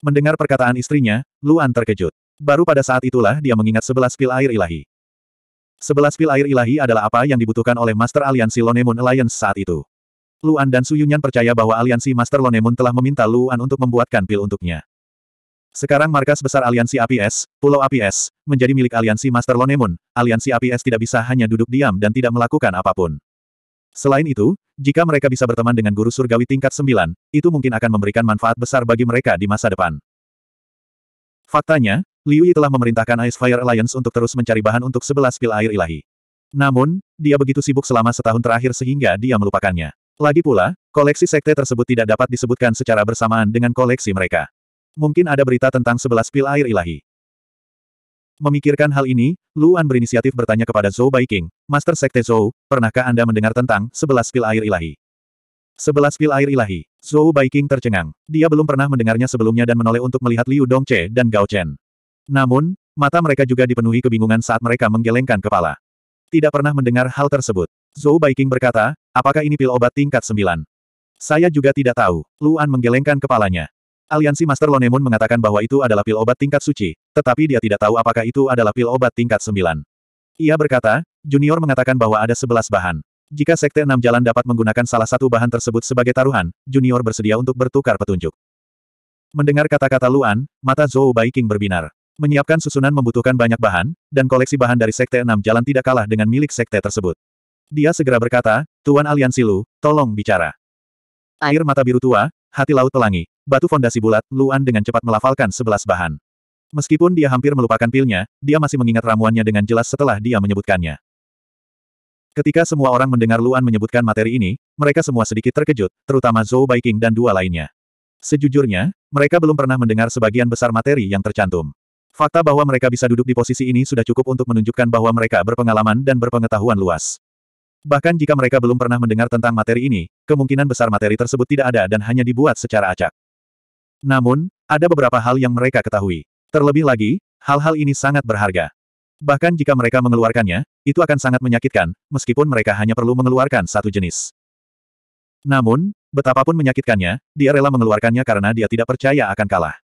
Mendengar perkataan istrinya, Luan terkejut. Baru pada saat itulah dia mengingat sebelas pil air ilahi. Sebelas pil air ilahi adalah apa yang dibutuhkan oleh Master Aliansi Lonemon Alliance saat itu. Luan dan Suyunyan percaya bahwa aliansi Master Lonemon telah meminta Luan untuk membuatkan pil untuknya. Sekarang markas besar aliansi APS Pulau APS menjadi milik aliansi Master Lonemon, aliansi APS tidak bisa hanya duduk diam dan tidak melakukan apapun. Selain itu, jika mereka bisa berteman dengan guru surgawi tingkat 9, itu mungkin akan memberikan manfaat besar bagi mereka di masa depan. Faktanya, Liu Yi telah memerintahkan Ice Fire Alliance untuk terus mencari bahan untuk sebelas pil air ilahi. Namun, dia begitu sibuk selama setahun terakhir sehingga dia melupakannya. Lagi pula, koleksi sekte tersebut tidak dapat disebutkan secara bersamaan dengan koleksi mereka. Mungkin ada berita tentang sebelas pil air ilahi. Memikirkan hal ini, Luan berinisiatif bertanya kepada Zhou Baiking, Master Sekte Zhou, pernahkah Anda mendengar tentang sebelas pil air ilahi? Sebelas pil air ilahi. Zhou Baiking tercengang. Dia belum pernah mendengarnya sebelumnya dan menoleh untuk melihat Liu Dongche dan Gao Chen. Namun, mata mereka juga dipenuhi kebingungan saat mereka menggelengkan kepala. Tidak pernah mendengar hal tersebut. Zhou Baiking berkata, apakah ini pil obat tingkat sembilan? Saya juga tidak tahu. Luan menggelengkan kepalanya. Aliansi Master Lonemon mengatakan bahwa itu adalah pil obat tingkat suci, tetapi dia tidak tahu apakah itu adalah pil obat tingkat sembilan. Ia berkata, Junior mengatakan bahwa ada sebelas bahan. Jika Sekte Enam Jalan dapat menggunakan salah satu bahan tersebut sebagai taruhan, Junior bersedia untuk bertukar petunjuk. Mendengar kata-kata Luan, mata Zhou Baiking berbinar. Menyiapkan susunan membutuhkan banyak bahan, dan koleksi bahan dari Sekte Enam Jalan tidak kalah dengan milik Sekte tersebut. Dia segera berkata, Tuan Aliansi Lu, tolong bicara. Air mata biru tua, Hati laut pelangi. Batu fondasi bulat, Luan dengan cepat melafalkan sebelas bahan. Meskipun dia hampir melupakan pilnya, dia masih mengingat ramuannya dengan jelas setelah dia menyebutkannya. Ketika semua orang mendengar Luan menyebutkan materi ini, mereka semua sedikit terkejut, terutama Zhou Baiking dan dua lainnya. Sejujurnya, mereka belum pernah mendengar sebagian besar materi yang tercantum. Fakta bahwa mereka bisa duduk di posisi ini sudah cukup untuk menunjukkan bahwa mereka berpengalaman dan berpengetahuan luas. Bahkan jika mereka belum pernah mendengar tentang materi ini, kemungkinan besar materi tersebut tidak ada dan hanya dibuat secara acak. Namun, ada beberapa hal yang mereka ketahui. Terlebih lagi, hal-hal ini sangat berharga. Bahkan jika mereka mengeluarkannya, itu akan sangat menyakitkan, meskipun mereka hanya perlu mengeluarkan satu jenis. Namun, betapapun menyakitkannya, dia rela mengeluarkannya karena dia tidak percaya akan kalah.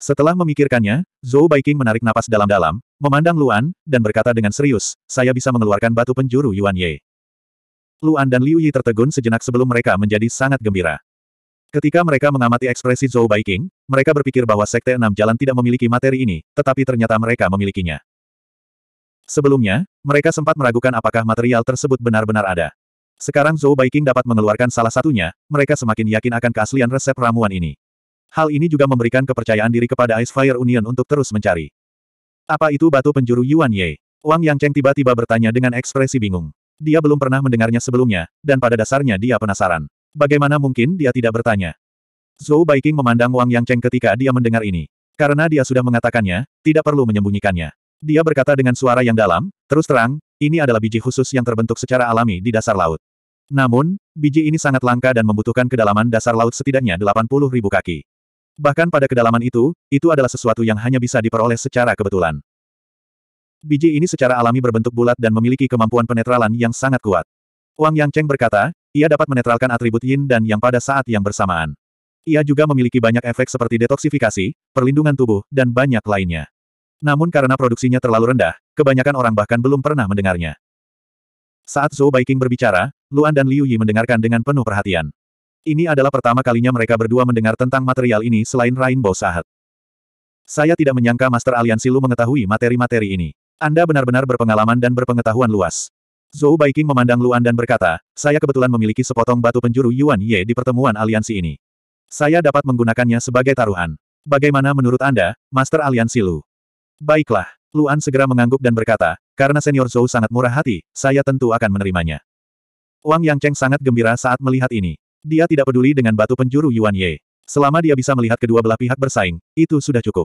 Setelah memikirkannya, Zhou Baiking menarik napas dalam-dalam, memandang Luan, dan berkata dengan serius, saya bisa mengeluarkan batu penjuru Yuan Ye. Luan dan Liu Yi tertegun sejenak sebelum mereka menjadi sangat gembira. Ketika mereka mengamati ekspresi Zhou Baiking, mereka berpikir bahwa Sekte Enam Jalan tidak memiliki materi ini, tetapi ternyata mereka memilikinya. Sebelumnya, mereka sempat meragukan apakah material tersebut benar-benar ada. Sekarang Zhou Baiking dapat mengeluarkan salah satunya, mereka semakin yakin akan keaslian resep ramuan ini. Hal ini juga memberikan kepercayaan diri kepada Ice Fire Union untuk terus mencari. Apa itu batu penjuru Yuan Ye? Wang Yang Cheng tiba-tiba bertanya dengan ekspresi bingung. Dia belum pernah mendengarnya sebelumnya, dan pada dasarnya dia penasaran. Bagaimana mungkin dia tidak bertanya? Zhou Baiking memandang Wang Yang Cheng ketika dia mendengar ini. Karena dia sudah mengatakannya, tidak perlu menyembunyikannya. Dia berkata dengan suara yang dalam, terus terang, ini adalah biji khusus yang terbentuk secara alami di dasar laut. Namun, biji ini sangat langka dan membutuhkan kedalaman dasar laut setidaknya 80 ribu kaki. Bahkan pada kedalaman itu, itu adalah sesuatu yang hanya bisa diperoleh secara kebetulan. Biji ini secara alami berbentuk bulat dan memiliki kemampuan penetralan yang sangat kuat. Wang Yang Cheng berkata, ia dapat menetralkan atribut yin dan yang pada saat yang bersamaan. Ia juga memiliki banyak efek seperti detoksifikasi, perlindungan tubuh, dan banyak lainnya. Namun karena produksinya terlalu rendah, kebanyakan orang bahkan belum pernah mendengarnya. Saat Zhou Baiking berbicara, Luan dan Liu Yi mendengarkan dengan penuh perhatian. Ini adalah pertama kalinya mereka berdua mendengar tentang material ini selain Rainbow Sahat. Saya tidak menyangka Master Aliansi Lu mengetahui materi-materi ini. Anda benar-benar berpengalaman dan berpengetahuan luas. Zhou Baiking memandang Luan dan berkata, saya kebetulan memiliki sepotong batu penjuru Yuan Ye di pertemuan aliansi ini. Saya dapat menggunakannya sebagai taruhan. Bagaimana menurut Anda, Master Aliansi Lu? Baiklah, Luan segera mengangguk dan berkata, karena senior Zhou sangat murah hati, saya tentu akan menerimanya. Wang Yangcheng sangat gembira saat melihat ini. Dia tidak peduli dengan batu penjuru Yuan Ye. Selama dia bisa melihat kedua belah pihak bersaing, itu sudah cukup.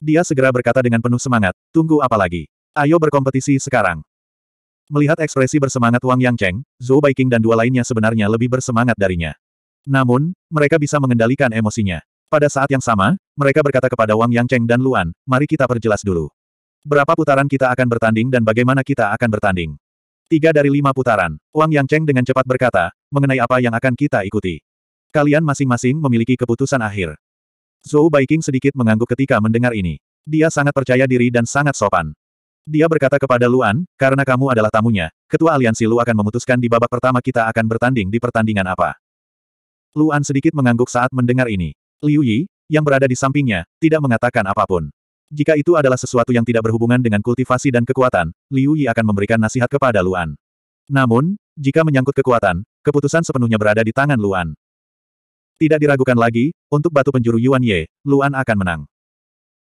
Dia segera berkata dengan penuh semangat, tunggu apa lagi? Ayo berkompetisi sekarang. Melihat ekspresi bersemangat Wang Yang Cheng, Zhou Baiking dan dua lainnya sebenarnya lebih bersemangat darinya. Namun, mereka bisa mengendalikan emosinya. Pada saat yang sama, mereka berkata kepada Wang Yang Cheng dan Luan, mari kita perjelas dulu. Berapa putaran kita akan bertanding dan bagaimana kita akan bertanding. Tiga dari lima putaran, Wang Yang Cheng dengan cepat berkata, mengenai apa yang akan kita ikuti. Kalian masing-masing memiliki keputusan akhir. Zhou Baiking sedikit mengangguk ketika mendengar ini. Dia sangat percaya diri dan sangat sopan. Dia berkata kepada Luan, karena kamu adalah tamunya, ketua aliansi Lu akan memutuskan di babak pertama kita akan bertanding di pertandingan apa. Luan sedikit mengangguk saat mendengar ini. Liu Yi, yang berada di sampingnya, tidak mengatakan apapun. Jika itu adalah sesuatu yang tidak berhubungan dengan kultivasi dan kekuatan, Liu Yi akan memberikan nasihat kepada Luan. Namun, jika menyangkut kekuatan, keputusan sepenuhnya berada di tangan Luan. Tidak diragukan lagi, untuk batu penjuru Yuan Ye, Luan akan menang.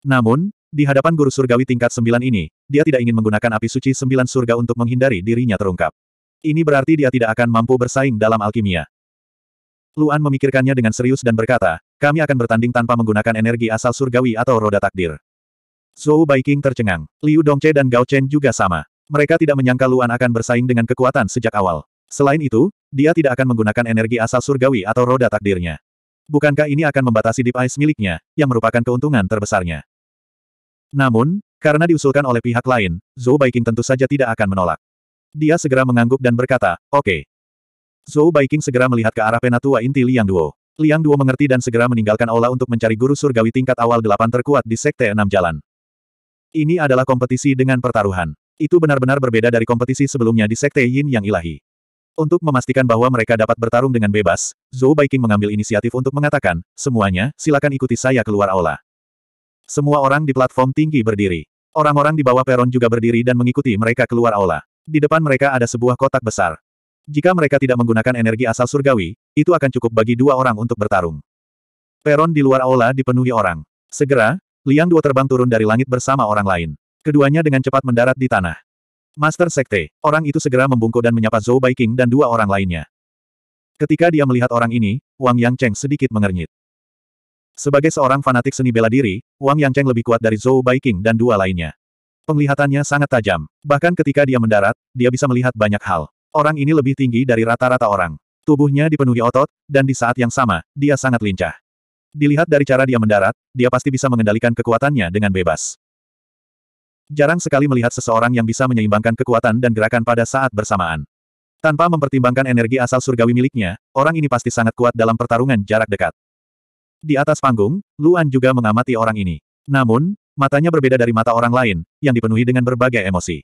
Namun, di hadapan guru surgawi tingkat sembilan ini, dia tidak ingin menggunakan api suci sembilan surga untuk menghindari dirinya terungkap. Ini berarti dia tidak akan mampu bersaing dalam alkimia. Luan memikirkannya dengan serius dan berkata, kami akan bertanding tanpa menggunakan energi asal surgawi atau roda takdir. Zhou Baiking tercengang. Liu Dongche dan Gao Chen juga sama. Mereka tidak menyangka Luan akan bersaing dengan kekuatan sejak awal. Selain itu, dia tidak akan menggunakan energi asal surgawi atau roda takdirnya. Bukankah ini akan membatasi Deep Ice miliknya, yang merupakan keuntungan terbesarnya? Namun, karena diusulkan oleh pihak lain, Zhou Baiking tentu saja tidak akan menolak. Dia segera mengangguk dan berkata, oke. Okay. Zhou Baiking segera melihat ke arah penatua inti Liang Duo. Liang Duo mengerti dan segera meninggalkan aula untuk mencari guru surgawi tingkat awal delapan terkuat di Sekte Enam Jalan. Ini adalah kompetisi dengan pertaruhan. Itu benar-benar berbeda dari kompetisi sebelumnya di Sekte Yin Yang Ilahi. Untuk memastikan bahwa mereka dapat bertarung dengan bebas, Zhou Baiking mengambil inisiatif untuk mengatakan, semuanya, silakan ikuti saya keluar aula. Semua orang di platform tinggi berdiri. Orang-orang di bawah peron juga berdiri dan mengikuti mereka keluar aula. Di depan mereka ada sebuah kotak besar. Jika mereka tidak menggunakan energi asal surgawi, itu akan cukup bagi dua orang untuk bertarung. Peron di luar aula dipenuhi orang. Segera, Liang Duo terbang turun dari langit bersama orang lain. Keduanya dengan cepat mendarat di tanah. Master Sekte, orang itu segera membungkuk dan menyapa Zhou Baiking dan dua orang lainnya. Ketika dia melihat orang ini, Wang Yang Cheng sedikit mengernyit. Sebagai seorang fanatik seni bela diri, Wang Yang Cheng lebih kuat dari Zhou Baiking dan dua lainnya. Penglihatannya sangat tajam. Bahkan ketika dia mendarat, dia bisa melihat banyak hal. Orang ini lebih tinggi dari rata-rata orang. Tubuhnya dipenuhi otot, dan di saat yang sama, dia sangat lincah. Dilihat dari cara dia mendarat, dia pasti bisa mengendalikan kekuatannya dengan bebas. Jarang sekali melihat seseorang yang bisa menyeimbangkan kekuatan dan gerakan pada saat bersamaan. Tanpa mempertimbangkan energi asal surgawi miliknya, orang ini pasti sangat kuat dalam pertarungan jarak dekat. Di atas panggung, Luan juga mengamati orang ini. Namun, matanya berbeda dari mata orang lain, yang dipenuhi dengan berbagai emosi.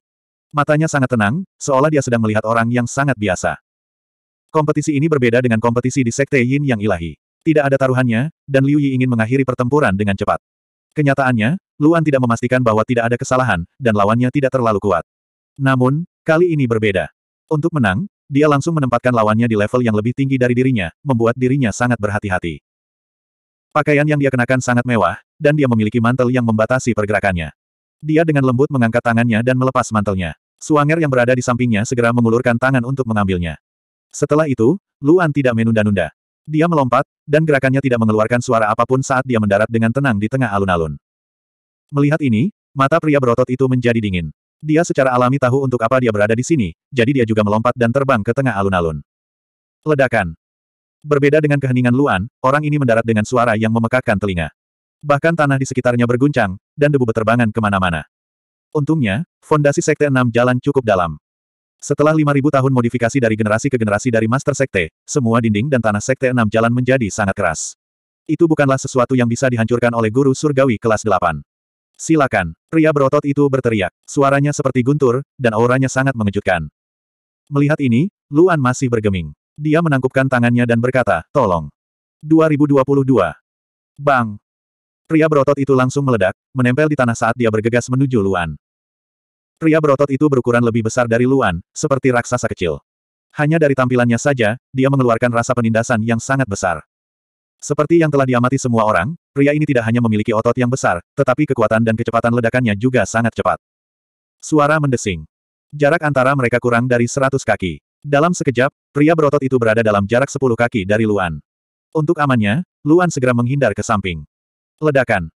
Matanya sangat tenang, seolah dia sedang melihat orang yang sangat biasa. Kompetisi ini berbeda dengan kompetisi di Sekte Yin yang ilahi. Tidak ada taruhannya, dan Liu Yi ingin mengakhiri pertempuran dengan cepat. Kenyataannya, Luan tidak memastikan bahwa tidak ada kesalahan, dan lawannya tidak terlalu kuat. Namun, kali ini berbeda. Untuk menang, dia langsung menempatkan lawannya di level yang lebih tinggi dari dirinya, membuat dirinya sangat berhati-hati. Pakaian yang dia kenakan sangat mewah, dan dia memiliki mantel yang membatasi pergerakannya. Dia dengan lembut mengangkat tangannya dan melepas mantelnya. Suanger yang berada di sampingnya segera mengulurkan tangan untuk mengambilnya. Setelah itu, Luan tidak menunda-nunda. Dia melompat, dan gerakannya tidak mengeluarkan suara apapun saat dia mendarat dengan tenang di tengah alun-alun. Melihat ini, mata pria berotot itu menjadi dingin. Dia secara alami tahu untuk apa dia berada di sini, jadi dia juga melompat dan terbang ke tengah alun-alun. Ledakan. Berbeda dengan keheningan Luan, orang ini mendarat dengan suara yang memekakkan telinga. Bahkan tanah di sekitarnya berguncang, dan debu beterbangan kemana-mana. Untungnya, fondasi Sekte 6 jalan cukup dalam. Setelah 5.000 tahun modifikasi dari generasi ke generasi dari Master Sekte, semua dinding dan tanah Sekte 6 jalan menjadi sangat keras. Itu bukanlah sesuatu yang bisa dihancurkan oleh guru surgawi kelas 8. Silakan, pria berotot itu berteriak. Suaranya seperti guntur, dan auranya sangat mengejutkan. Melihat ini, Luan masih bergeming. Dia menangkupkan tangannya dan berkata, tolong. 2022. Bang! Pria berotot itu langsung meledak, menempel di tanah saat dia bergegas menuju Luan. Pria berotot itu berukuran lebih besar dari Luan, seperti raksasa kecil. Hanya dari tampilannya saja, dia mengeluarkan rasa penindasan yang sangat besar. Seperti yang telah diamati semua orang, pria ini tidak hanya memiliki otot yang besar, tetapi kekuatan dan kecepatan ledakannya juga sangat cepat. Suara mendesing. Jarak antara mereka kurang dari 100 kaki. Dalam sekejap, pria berotot itu berada dalam jarak 10 kaki dari Luan. Untuk amannya, Luan segera menghindar ke samping. Ledakan.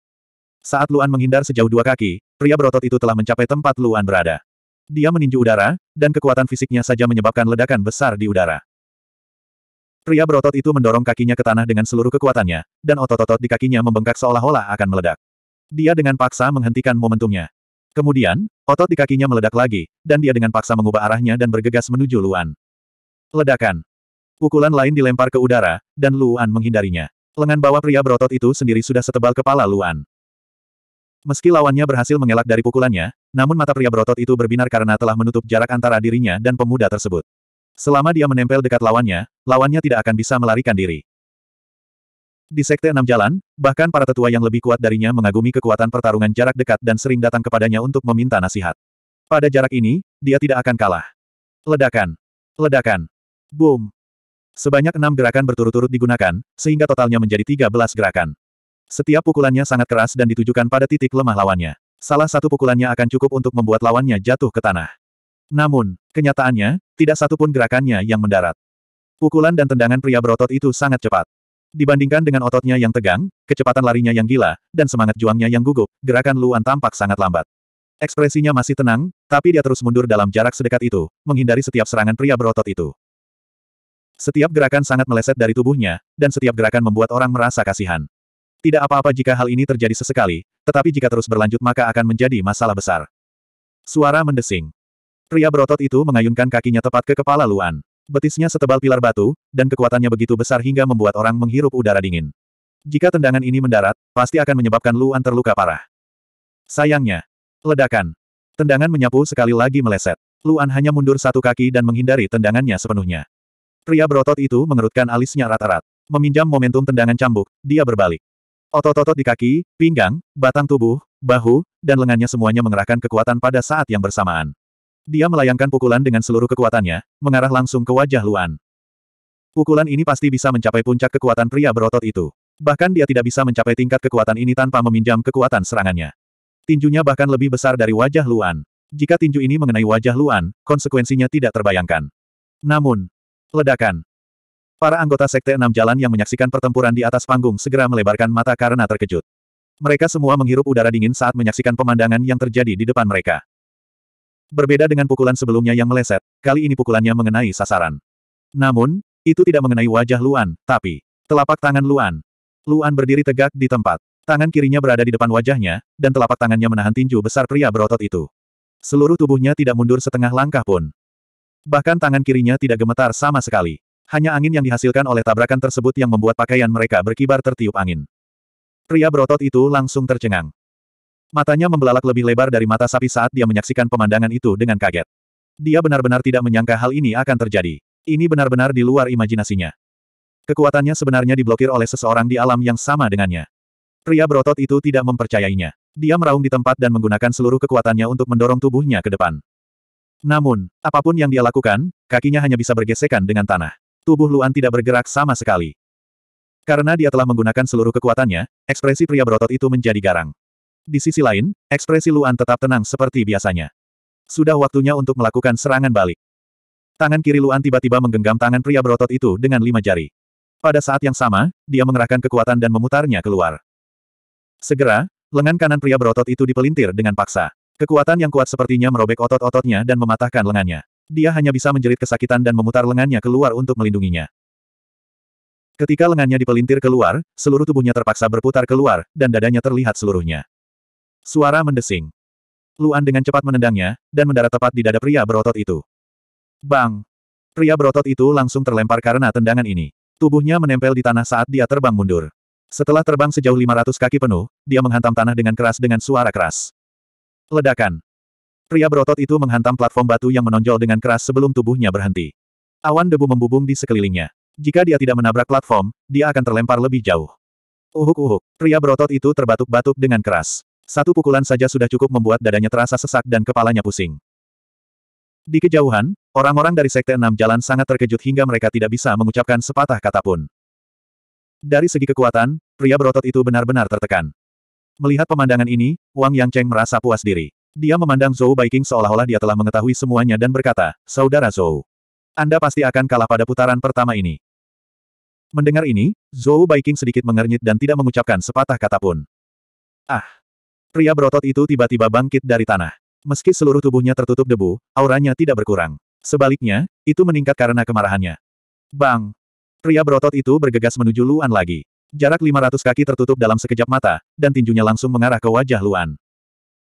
Saat Luan menghindar sejauh dua kaki, pria berotot itu telah mencapai tempat Luan berada. Dia meninju udara, dan kekuatan fisiknya saja menyebabkan ledakan besar di udara. Pria berotot itu mendorong kakinya ke tanah dengan seluruh kekuatannya, dan otot-otot di kakinya membengkak seolah-olah akan meledak. Dia dengan paksa menghentikan momentumnya. Kemudian, otot di kakinya meledak lagi, dan dia dengan paksa mengubah arahnya dan bergegas menuju Luan. Ledakan. Pukulan lain dilempar ke udara, dan Luan menghindarinya. Lengan bawah pria berotot itu sendiri sudah setebal kepala Luan. Meski lawannya berhasil mengelak dari pukulannya, namun mata pria berotot itu berbinar karena telah menutup jarak antara dirinya dan pemuda tersebut. Selama dia menempel dekat lawannya, lawannya tidak akan bisa melarikan diri. Di Sekte Enam Jalan, bahkan para tetua yang lebih kuat darinya mengagumi kekuatan pertarungan jarak dekat dan sering datang kepadanya untuk meminta nasihat. Pada jarak ini, dia tidak akan kalah. Ledakan. Ledakan. Boom. Sebanyak enam gerakan berturut-turut digunakan, sehingga totalnya menjadi tiga belas gerakan. Setiap pukulannya sangat keras dan ditujukan pada titik lemah lawannya. Salah satu pukulannya akan cukup untuk membuat lawannya jatuh ke tanah. Namun, kenyataannya, tidak satupun gerakannya yang mendarat. Pukulan dan tendangan pria berotot itu sangat cepat. Dibandingkan dengan ototnya yang tegang, kecepatan larinya yang gila, dan semangat juangnya yang gugup, gerakan Luan tampak sangat lambat. Ekspresinya masih tenang, tapi dia terus mundur dalam jarak sedekat itu, menghindari setiap serangan pria berotot itu. Setiap gerakan sangat meleset dari tubuhnya, dan setiap gerakan membuat orang merasa kasihan. Tidak apa-apa jika hal ini terjadi sesekali, tetapi jika terus berlanjut maka akan menjadi masalah besar. Suara mendesing. Pria berotot itu mengayunkan kakinya tepat ke kepala Luan. Betisnya setebal pilar batu, dan kekuatannya begitu besar hingga membuat orang menghirup udara dingin. Jika tendangan ini mendarat, pasti akan menyebabkan Luan terluka parah. Sayangnya. Ledakan. Tendangan menyapu sekali lagi meleset. Luan hanya mundur satu kaki dan menghindari tendangannya sepenuhnya. Pria berotot itu mengerutkan alisnya rata-rat. Meminjam momentum tendangan cambuk, dia berbalik. Otot-otot di kaki, pinggang, batang tubuh, bahu, dan lengannya semuanya mengerahkan kekuatan pada saat yang bersamaan. Dia melayangkan pukulan dengan seluruh kekuatannya, mengarah langsung ke wajah Luan. Pukulan ini pasti bisa mencapai puncak kekuatan pria berotot itu. Bahkan dia tidak bisa mencapai tingkat kekuatan ini tanpa meminjam kekuatan serangannya. Tinjunya bahkan lebih besar dari wajah Luan. Jika tinju ini mengenai wajah Luan, konsekuensinya tidak terbayangkan. Namun, ledakan. Para anggota Sekte Enam Jalan yang menyaksikan pertempuran di atas panggung segera melebarkan mata karena terkejut. Mereka semua menghirup udara dingin saat menyaksikan pemandangan yang terjadi di depan mereka. Berbeda dengan pukulan sebelumnya yang meleset, kali ini pukulannya mengenai sasaran. Namun, itu tidak mengenai wajah Luan, tapi telapak tangan Luan. Luan berdiri tegak di tempat. Tangan kirinya berada di depan wajahnya, dan telapak tangannya menahan tinju besar pria berotot itu. Seluruh tubuhnya tidak mundur setengah langkah pun. Bahkan tangan kirinya tidak gemetar sama sekali. Hanya angin yang dihasilkan oleh tabrakan tersebut yang membuat pakaian mereka berkibar tertiup angin. Pria berotot itu langsung tercengang. Matanya membelalak lebih lebar dari mata sapi saat dia menyaksikan pemandangan itu dengan kaget. Dia benar-benar tidak menyangka hal ini akan terjadi. Ini benar-benar di luar imajinasinya. Kekuatannya sebenarnya diblokir oleh seseorang di alam yang sama dengannya. Pria berotot itu tidak mempercayainya. Dia meraung di tempat dan menggunakan seluruh kekuatannya untuk mendorong tubuhnya ke depan. Namun, apapun yang dia lakukan, kakinya hanya bisa bergesekan dengan tanah. Tubuh Luan tidak bergerak sama sekali. Karena dia telah menggunakan seluruh kekuatannya, ekspresi pria berotot itu menjadi garang. Di sisi lain, ekspresi Luan tetap tenang seperti biasanya. Sudah waktunya untuk melakukan serangan balik. Tangan kiri Luan tiba-tiba menggenggam tangan pria berotot itu dengan lima jari. Pada saat yang sama, dia mengerahkan kekuatan dan memutarnya keluar. Segera, lengan kanan pria berotot itu dipelintir dengan paksa. Kekuatan yang kuat sepertinya merobek otot-ototnya dan mematahkan lengannya. Dia hanya bisa menjerit kesakitan dan memutar lengannya keluar untuk melindunginya. Ketika lengannya dipelintir keluar, seluruh tubuhnya terpaksa berputar keluar, dan dadanya terlihat seluruhnya. Suara mendesing. Luan dengan cepat menendangnya, dan mendarat tepat di dada pria berotot itu. Bang! Pria berotot itu langsung terlempar karena tendangan ini. Tubuhnya menempel di tanah saat dia terbang mundur. Setelah terbang sejauh 500 kaki penuh, dia menghantam tanah dengan keras dengan suara keras. Ledakan. Pria berotot itu menghantam platform batu yang menonjol dengan keras sebelum tubuhnya berhenti. Awan debu membubung di sekelilingnya. Jika dia tidak menabrak platform, dia akan terlempar lebih jauh. Uhuk-uhuk, pria berotot itu terbatuk-batuk dengan keras. Satu pukulan saja sudah cukup membuat dadanya terasa sesak dan kepalanya pusing. Di kejauhan, orang-orang dari Sekte Enam Jalan sangat terkejut hingga mereka tidak bisa mengucapkan sepatah kata pun. Dari segi kekuatan, pria berotot itu benar-benar tertekan. Melihat pemandangan ini, Wang Yang Cheng merasa puas diri. Dia memandang Zhou Baiking seolah-olah dia telah mengetahui semuanya dan berkata, Saudara Zhou, Anda pasti akan kalah pada putaran pertama ini. Mendengar ini, Zhou Baiking sedikit mengernyit dan tidak mengucapkan sepatah kata pun. Ah, Pria berotot itu tiba-tiba bangkit dari tanah. Meski seluruh tubuhnya tertutup debu, auranya tidak berkurang. Sebaliknya, itu meningkat karena kemarahannya. Bang! Pria berotot itu bergegas menuju Luan lagi. Jarak 500 kaki tertutup dalam sekejap mata, dan tinjunya langsung mengarah ke wajah Luan.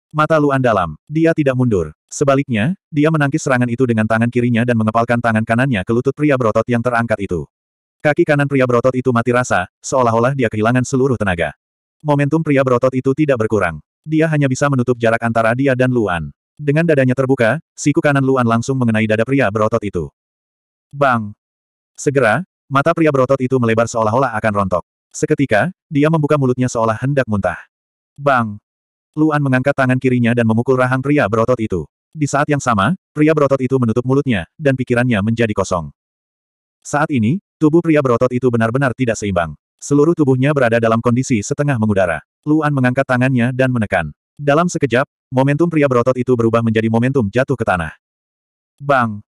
Mata Luan dalam, dia tidak mundur. Sebaliknya, dia menangkis serangan itu dengan tangan kirinya dan mengepalkan tangan kanannya ke lutut pria berotot yang terangkat itu. Kaki kanan pria berotot itu mati rasa, seolah-olah dia kehilangan seluruh tenaga. Momentum pria berotot itu tidak berkurang. Dia hanya bisa menutup jarak antara dia dan Luan. Dengan dadanya terbuka, siku kanan Luan langsung mengenai dada pria berotot itu. Bang! Segera, mata pria berotot itu melebar seolah-olah akan rontok. Seketika, dia membuka mulutnya seolah hendak muntah. Bang! Luan mengangkat tangan kirinya dan memukul rahang pria berotot itu. Di saat yang sama, pria berotot itu menutup mulutnya, dan pikirannya menjadi kosong. Saat ini, tubuh pria berotot itu benar-benar tidak seimbang. Seluruh tubuhnya berada dalam kondisi setengah mengudara. Luan mengangkat tangannya dan menekan. Dalam sekejap, momentum pria berotot itu berubah menjadi momentum jatuh ke tanah. Bang!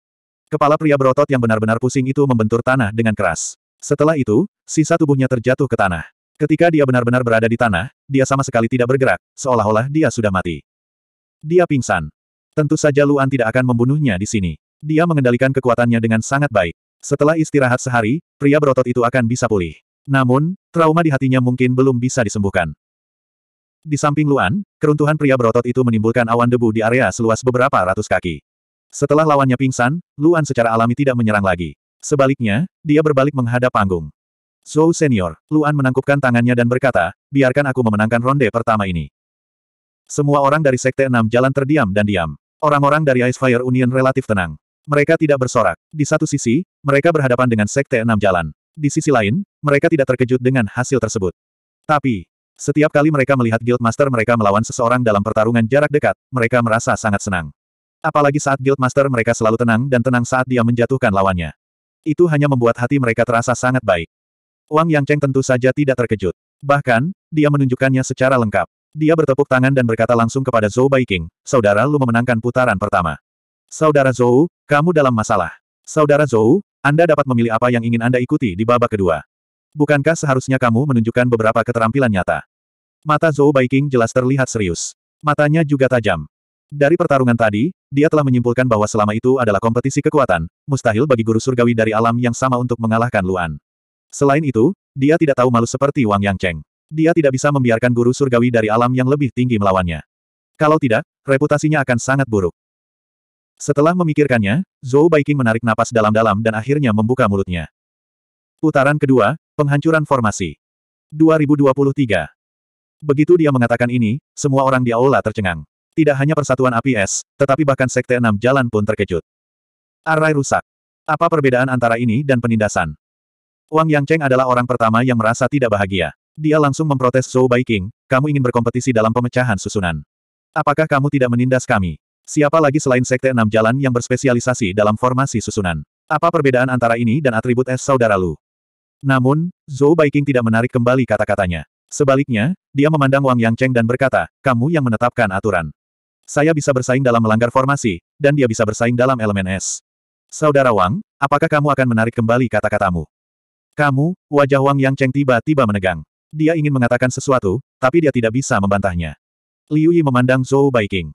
Kepala pria berotot yang benar-benar pusing itu membentur tanah dengan keras. Setelah itu, sisa tubuhnya terjatuh ke tanah. Ketika dia benar-benar berada di tanah, dia sama sekali tidak bergerak, seolah-olah dia sudah mati. Dia pingsan. Tentu saja Luan tidak akan membunuhnya di sini. Dia mengendalikan kekuatannya dengan sangat baik. Setelah istirahat sehari, pria berotot itu akan bisa pulih. Namun, trauma di hatinya mungkin belum bisa disembuhkan. Di samping Luan, keruntuhan pria berotot itu menimbulkan awan debu di area seluas beberapa ratus kaki. Setelah lawannya pingsan, Luan secara alami tidak menyerang lagi. Sebaliknya, dia berbalik menghadap panggung. Zhou Senior, Luan menangkupkan tangannya dan berkata, biarkan aku memenangkan ronde pertama ini. Semua orang dari Sekte Enam Jalan terdiam dan diam. Orang-orang dari Ice Fire Union relatif tenang. Mereka tidak bersorak. Di satu sisi, mereka berhadapan dengan Sekte Enam Jalan. Di sisi lain, mereka tidak terkejut dengan hasil tersebut. Tapi, setiap kali mereka melihat Guildmaster mereka melawan seseorang dalam pertarungan jarak dekat, mereka merasa sangat senang. Apalagi saat Guildmaster mereka selalu tenang dan tenang saat dia menjatuhkan lawannya. Itu hanya membuat hati mereka terasa sangat baik. Wang Yangcheng tentu saja tidak terkejut. Bahkan, dia menunjukkannya secara lengkap. Dia bertepuk tangan dan berkata langsung kepada Zhou Baiking, Saudara Lu memenangkan putaran pertama. Saudara Zhou, kamu dalam masalah. Saudara Zhou, Anda dapat memilih apa yang ingin Anda ikuti di babak kedua. Bukankah seharusnya kamu menunjukkan beberapa keterampilan nyata? Mata Zhou Baiking jelas terlihat serius. Matanya juga tajam. Dari pertarungan tadi, dia telah menyimpulkan bahwa selama itu adalah kompetisi kekuatan, mustahil bagi guru surgawi dari alam yang sama untuk mengalahkan Luan. Selain itu, dia tidak tahu malu seperti Wang Yang Cheng. Dia tidak bisa membiarkan guru surgawi dari alam yang lebih tinggi melawannya. Kalau tidak, reputasinya akan sangat buruk. Setelah memikirkannya, Zhou Baiking menarik napas dalam-dalam dan akhirnya membuka mulutnya. Putaran kedua, Penghancuran formasi. 2023. Begitu dia mengatakan ini, semua orang di aula tercengang. Tidak hanya persatuan APS, tetapi bahkan sekte enam jalan pun terkejut. Arai rusak. Apa perbedaan antara ini dan penindasan? Wang Yang Cheng adalah orang pertama yang merasa tidak bahagia. Dia langsung memprotes Zhou Baiking, kamu ingin berkompetisi dalam pemecahan susunan. Apakah kamu tidak menindas kami? Siapa lagi selain sekte enam jalan yang berspesialisasi dalam formasi susunan? Apa perbedaan antara ini dan atribut es saudara Lu? Namun, Zhou Baiking tidak menarik kembali kata-katanya. Sebaliknya, dia memandang Wang Yang Cheng dan berkata, kamu yang menetapkan aturan. Saya bisa bersaing dalam melanggar formasi, dan dia bisa bersaing dalam elemen es. Saudara Wang, apakah kamu akan menarik kembali kata-katamu? Kamu, wajah Wang Yang Cheng tiba-tiba menegang. Dia ingin mengatakan sesuatu, tapi dia tidak bisa membantahnya. Liu Yi memandang Zhou Baiking.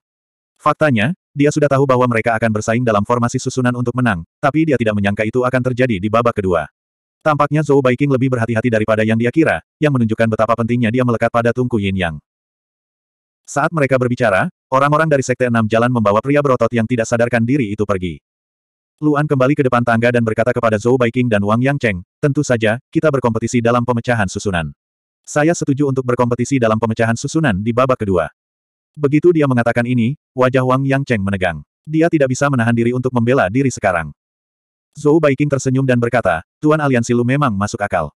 Faktanya, dia sudah tahu bahwa mereka akan bersaing dalam formasi susunan untuk menang, tapi dia tidak menyangka itu akan terjadi di babak kedua. Tampaknya Zhou Baiking lebih berhati-hati daripada yang dia kira, yang menunjukkan betapa pentingnya dia melekat pada tungku Yin Yang. Saat mereka berbicara, orang-orang dari Sekte Enam Jalan membawa pria berotot yang tidak sadarkan diri itu pergi. Luan kembali ke depan tangga dan berkata kepada Zhou Baiking dan Wang Yang Cheng, tentu saja, kita berkompetisi dalam pemecahan susunan. Saya setuju untuk berkompetisi dalam pemecahan susunan di babak kedua. Begitu dia mengatakan ini, wajah Wang Yang Cheng menegang. Dia tidak bisa menahan diri untuk membela diri sekarang. Zhou Baiking tersenyum dan berkata, Tuan Aliansi Lu memang masuk akal.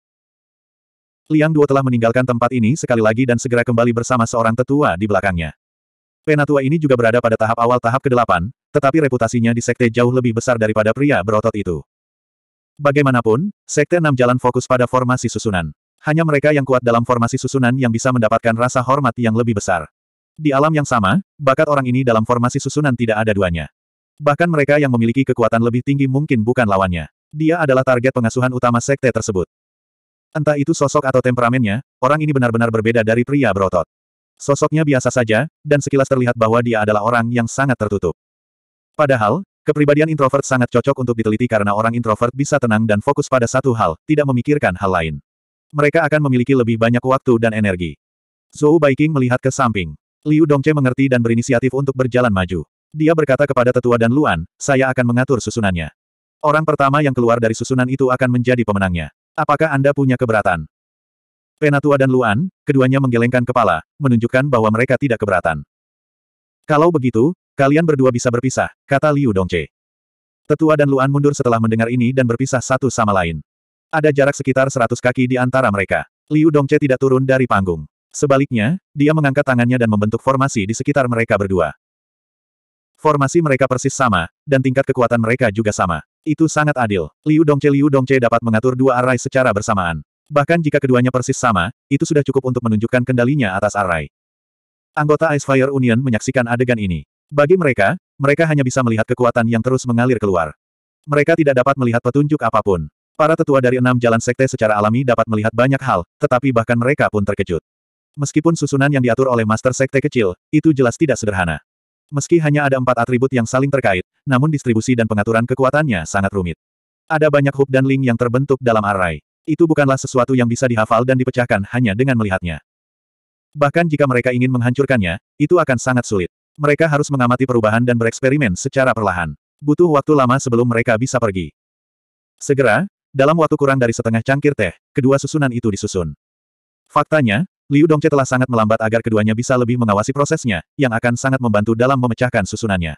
Liang Duo telah meninggalkan tempat ini sekali lagi dan segera kembali bersama seorang tetua di belakangnya. Penatua ini juga berada pada tahap awal tahap ke-8, tetapi reputasinya di sekte jauh lebih besar daripada pria berotot itu. Bagaimanapun, sekte enam jalan fokus pada formasi susunan. Hanya mereka yang kuat dalam formasi susunan yang bisa mendapatkan rasa hormat yang lebih besar. Di alam yang sama, bakat orang ini dalam formasi susunan tidak ada duanya. Bahkan mereka yang memiliki kekuatan lebih tinggi mungkin bukan lawannya. Dia adalah target pengasuhan utama sekte tersebut. Entah itu sosok atau temperamennya, orang ini benar-benar berbeda dari pria berotot. Sosoknya biasa saja, dan sekilas terlihat bahwa dia adalah orang yang sangat tertutup. Padahal, kepribadian introvert sangat cocok untuk diteliti karena orang introvert bisa tenang dan fokus pada satu hal, tidak memikirkan hal lain. Mereka akan memiliki lebih banyak waktu dan energi. Zhou Baiking melihat ke samping. Liu Dongche mengerti dan berinisiatif untuk berjalan maju. Dia berkata kepada tetua dan Luan, saya akan mengatur susunannya. Orang pertama yang keluar dari susunan itu akan menjadi pemenangnya. Apakah Anda punya keberatan? Penatua dan Luan, keduanya menggelengkan kepala, menunjukkan bahwa mereka tidak keberatan. Kalau begitu, kalian berdua bisa berpisah, kata Liu Dongce. Tetua dan Luan mundur setelah mendengar ini dan berpisah satu sama lain. Ada jarak sekitar seratus kaki di antara mereka. Liu Dongce tidak turun dari panggung. Sebaliknya, dia mengangkat tangannya dan membentuk formasi di sekitar mereka berdua. Formasi mereka persis sama, dan tingkat kekuatan mereka juga sama. Itu sangat adil. Liu Dongce Liu Dongce dapat mengatur dua arai secara bersamaan. Bahkan jika keduanya persis sama, itu sudah cukup untuk menunjukkan kendalinya atas arai. Anggota Ice Fire Union menyaksikan adegan ini. Bagi mereka, mereka hanya bisa melihat kekuatan yang terus mengalir keluar. Mereka tidak dapat melihat petunjuk apapun. Para tetua dari enam jalan sekte secara alami dapat melihat banyak hal, tetapi bahkan mereka pun terkejut. Meskipun susunan yang diatur oleh master sekte kecil, itu jelas tidak sederhana. Meski hanya ada empat atribut yang saling terkait, namun distribusi dan pengaturan kekuatannya sangat rumit. Ada banyak hub dan link yang terbentuk dalam array. Itu bukanlah sesuatu yang bisa dihafal dan dipecahkan hanya dengan melihatnya. Bahkan jika mereka ingin menghancurkannya, itu akan sangat sulit. Mereka harus mengamati perubahan dan bereksperimen secara perlahan. Butuh waktu lama sebelum mereka bisa pergi. Segera, dalam waktu kurang dari setengah cangkir teh, kedua susunan itu disusun. Faktanya, Liu Dongce telah sangat melambat agar keduanya bisa lebih mengawasi prosesnya, yang akan sangat membantu dalam memecahkan susunannya.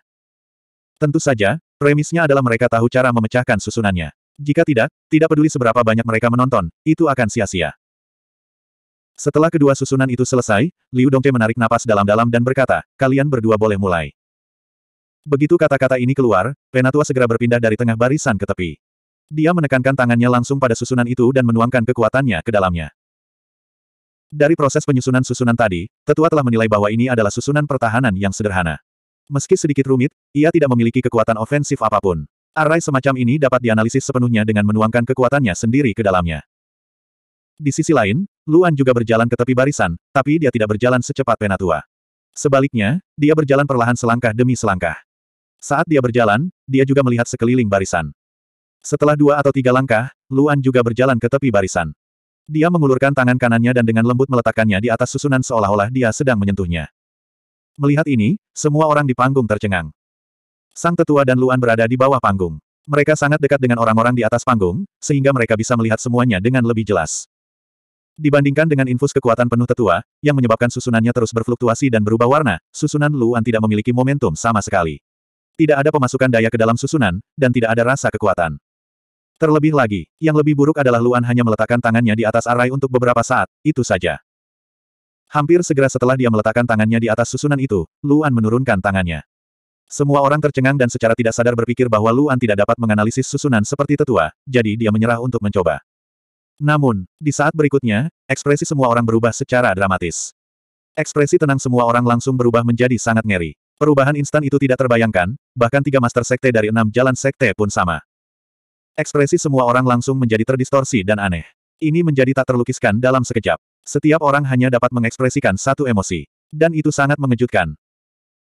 Tentu saja, premisnya adalah mereka tahu cara memecahkan susunannya. Jika tidak, tidak peduli seberapa banyak mereka menonton, itu akan sia-sia. Setelah kedua susunan itu selesai, Liu Dongce menarik napas dalam-dalam dan berkata, kalian berdua boleh mulai. Begitu kata-kata ini keluar, Penatua segera berpindah dari tengah barisan ke tepi. Dia menekankan tangannya langsung pada susunan itu dan menuangkan kekuatannya ke dalamnya. Dari proses penyusunan susunan tadi, tetua telah menilai bahwa ini adalah susunan pertahanan yang sederhana. Meski sedikit rumit, ia tidak memiliki kekuatan ofensif apapun. Array semacam ini dapat dianalisis sepenuhnya dengan menuangkan kekuatannya sendiri ke dalamnya. Di sisi lain, Luan juga berjalan ke tepi barisan, tapi dia tidak berjalan secepat Penatua. Sebaliknya, dia berjalan perlahan selangkah demi selangkah. Saat dia berjalan, dia juga melihat sekeliling barisan. Setelah dua atau tiga langkah, Luan juga berjalan ke tepi barisan. Dia mengulurkan tangan kanannya dan dengan lembut meletakkannya di atas susunan seolah-olah dia sedang menyentuhnya. Melihat ini, semua orang di panggung tercengang. Sang tetua dan Luan berada di bawah panggung. Mereka sangat dekat dengan orang-orang di atas panggung, sehingga mereka bisa melihat semuanya dengan lebih jelas. Dibandingkan dengan infus kekuatan penuh tetua, yang menyebabkan susunannya terus berfluktuasi dan berubah warna, susunan Luan tidak memiliki momentum sama sekali. Tidak ada pemasukan daya ke dalam susunan, dan tidak ada rasa kekuatan. Terlebih lagi, yang lebih buruk adalah Luan hanya meletakkan tangannya di atas arai untuk beberapa saat, itu saja. Hampir segera setelah dia meletakkan tangannya di atas susunan itu, Luan menurunkan tangannya. Semua orang tercengang dan secara tidak sadar berpikir bahwa Luan tidak dapat menganalisis susunan seperti tetua, jadi dia menyerah untuk mencoba. Namun, di saat berikutnya, ekspresi semua orang berubah secara dramatis. Ekspresi tenang semua orang langsung berubah menjadi sangat ngeri. Perubahan instan itu tidak terbayangkan, bahkan tiga master sekte dari enam jalan sekte pun sama. Ekspresi semua orang langsung menjadi terdistorsi dan aneh. Ini menjadi tak terlukiskan dalam sekejap. Setiap orang hanya dapat mengekspresikan satu emosi. Dan itu sangat mengejutkan.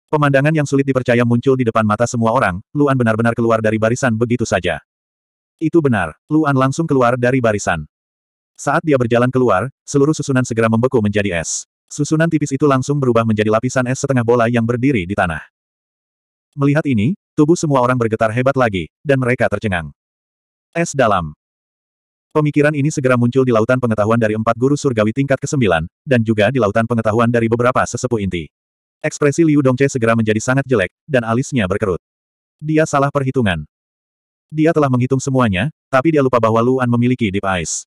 Pemandangan yang sulit dipercaya muncul di depan mata semua orang, Luan benar-benar keluar dari barisan begitu saja. Itu benar, Luan langsung keluar dari barisan. Saat dia berjalan keluar, seluruh susunan segera membeku menjadi es. Susunan tipis itu langsung berubah menjadi lapisan es setengah bola yang berdiri di tanah. Melihat ini, tubuh semua orang bergetar hebat lagi, dan mereka tercengang. Es dalam. Pemikiran ini segera muncul di lautan pengetahuan dari empat guru surgawi tingkat ke-9, dan juga di lautan pengetahuan dari beberapa sesepuh inti. Ekspresi Liu Dongce segera menjadi sangat jelek, dan alisnya berkerut. Dia salah perhitungan. Dia telah menghitung semuanya, tapi dia lupa bahwa Luan memiliki Deep Ice.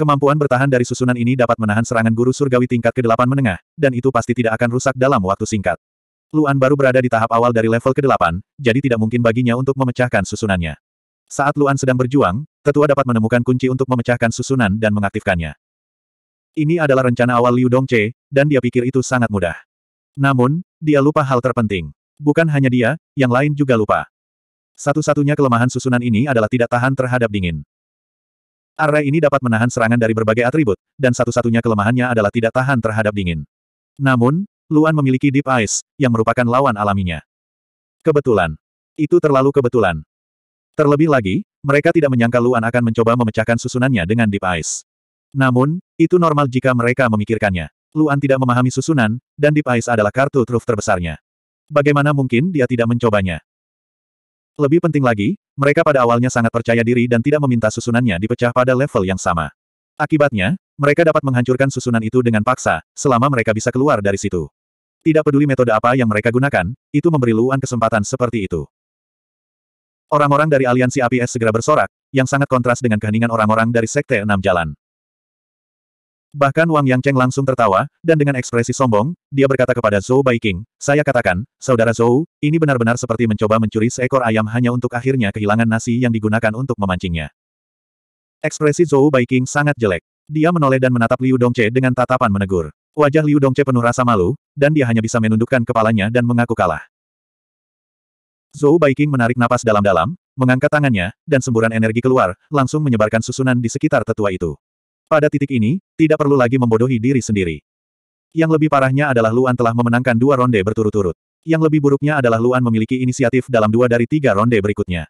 Kemampuan bertahan dari susunan ini dapat menahan serangan guru surgawi tingkat ke-8 menengah, dan itu pasti tidak akan rusak dalam waktu singkat. Luan baru berada di tahap awal dari level ke-8, jadi tidak mungkin baginya untuk memecahkan susunannya. Saat Luan sedang berjuang, tetua dapat menemukan kunci untuk memecahkan susunan dan mengaktifkannya. Ini adalah rencana awal Liu Dongche, dan dia pikir itu sangat mudah. Namun, dia lupa hal terpenting. Bukan hanya dia, yang lain juga lupa. Satu-satunya kelemahan susunan ini adalah tidak tahan terhadap dingin. Array ini dapat menahan serangan dari berbagai atribut, dan satu-satunya kelemahannya adalah tidak tahan terhadap dingin. Namun, Luan memiliki Deep Ice, yang merupakan lawan alaminya. Kebetulan. Itu terlalu kebetulan. Terlebih lagi, mereka tidak menyangka Luan akan mencoba memecahkan susunannya dengan Deep Ice. Namun, itu normal jika mereka memikirkannya. Luan tidak memahami susunan, dan Deep Ice adalah kartu truf terbesarnya. Bagaimana mungkin dia tidak mencobanya? Lebih penting lagi, mereka pada awalnya sangat percaya diri dan tidak meminta susunannya dipecah pada level yang sama. Akibatnya, mereka dapat menghancurkan susunan itu dengan paksa, selama mereka bisa keluar dari situ. Tidak peduli metode apa yang mereka gunakan, itu memberi Luan kesempatan seperti itu. Orang-orang dari aliansi APS segera bersorak, yang sangat kontras dengan keheningan orang-orang dari Sekte Enam Jalan. Bahkan Wang Yangcheng langsung tertawa, dan dengan ekspresi sombong, dia berkata kepada Zhou Baiking, saya katakan, Saudara Zhou, ini benar-benar seperti mencoba mencuri seekor ayam hanya untuk akhirnya kehilangan nasi yang digunakan untuk memancingnya. Ekspresi Zhou Baiking sangat jelek. Dia menoleh dan menatap Liu Dongche dengan tatapan menegur. Wajah Liu Dongche penuh rasa malu, dan dia hanya bisa menundukkan kepalanya dan mengaku kalah. Zhou Baiking menarik napas dalam-dalam, mengangkat tangannya, dan semburan energi keluar, langsung menyebarkan susunan di sekitar tetua itu. Pada titik ini, tidak perlu lagi membodohi diri sendiri. Yang lebih parahnya adalah Luan telah memenangkan dua ronde berturut-turut. Yang lebih buruknya adalah Luan memiliki inisiatif dalam dua dari tiga ronde berikutnya.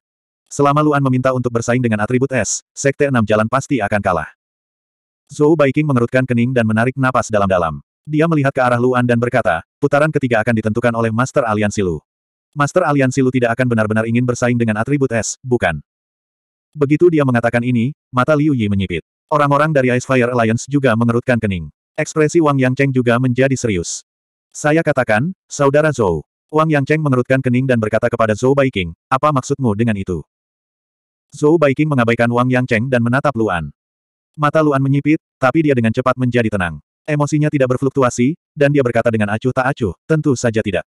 Selama Luan meminta untuk bersaing dengan atribut es, Sekte Enam Jalan pasti akan kalah. Zhou Baiking mengerutkan kening dan menarik napas dalam-dalam. Dia melihat ke arah Luan dan berkata, putaran ketiga akan ditentukan oleh Master Aliansi Lu. Master Aliansi Lu tidak akan benar-benar ingin bersaing dengan atribut es, bukan? Begitu dia mengatakan ini, mata Liu Yi menyipit. Orang-orang dari Ice Fire Alliance juga mengerutkan kening. Ekspresi Wang Yang Cheng juga menjadi serius. Saya katakan, Saudara Zhou. Wang Yang Cheng mengerutkan kening dan berkata kepada Zhou Baiking, apa maksudmu dengan itu? Zhou Baiking mengabaikan Wang Yang Cheng dan menatap Luan. Mata Luan menyipit, tapi dia dengan cepat menjadi tenang. Emosinya tidak berfluktuasi, dan dia berkata dengan acuh tak acuh, tentu saja tidak.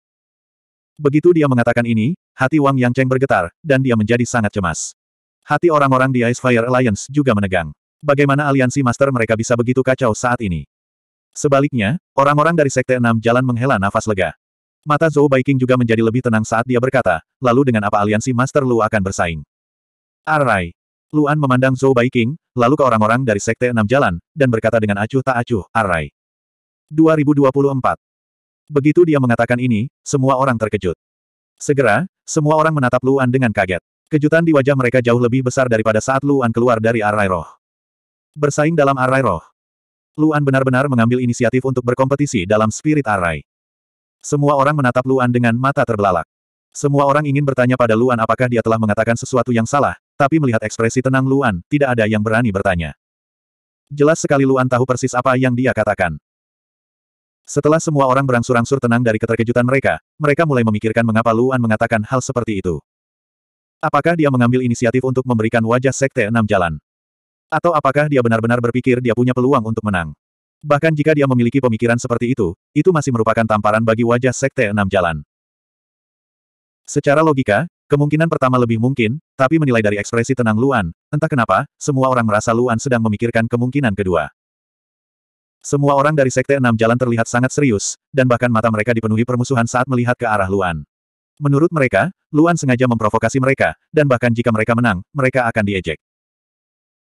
Begitu dia mengatakan ini, hati Wang Yang Cheng bergetar, dan dia menjadi sangat cemas. Hati orang-orang di Ice Fire Alliance juga menegang. Bagaimana aliansi master mereka bisa begitu kacau saat ini? Sebaliknya, orang-orang dari Sekte Enam Jalan menghela nafas lega. Mata Zhou Baiking juga menjadi lebih tenang saat dia berkata, lalu dengan apa aliansi Master Lu akan bersaing? Arai. Luan memandang Zhou Baiking, lalu ke orang-orang dari Sekte Enam Jalan, dan berkata dengan acuh tak acuh, Arai. 2024. Begitu dia mengatakan ini, semua orang terkejut. Segera, semua orang menatap Luan dengan kaget. Kejutan di wajah mereka jauh lebih besar daripada saat Luan keluar dari arai roh. Bersaing dalam arai roh. Luan benar-benar mengambil inisiatif untuk berkompetisi dalam spirit arai. Semua orang menatap Luan dengan mata terbelalak. Semua orang ingin bertanya pada Luan apakah dia telah mengatakan sesuatu yang salah, tapi melihat ekspresi tenang Luan, tidak ada yang berani bertanya. Jelas sekali Luan tahu persis apa yang dia katakan. Setelah semua orang berangsur-angsur tenang dari keterkejutan mereka, mereka mulai memikirkan mengapa Luan mengatakan hal seperti itu. Apakah dia mengambil inisiatif untuk memberikan wajah Sekte Enam Jalan? Atau apakah dia benar-benar berpikir dia punya peluang untuk menang? Bahkan jika dia memiliki pemikiran seperti itu, itu masih merupakan tamparan bagi wajah Sekte Enam Jalan. Secara logika, kemungkinan pertama lebih mungkin, tapi menilai dari ekspresi tenang Luan, entah kenapa, semua orang merasa Luan sedang memikirkan kemungkinan kedua. Semua orang dari Sekte Enam Jalan terlihat sangat serius, dan bahkan mata mereka dipenuhi permusuhan saat melihat ke arah Luan. Menurut mereka, Luan sengaja memprovokasi mereka, dan bahkan jika mereka menang, mereka akan diejek.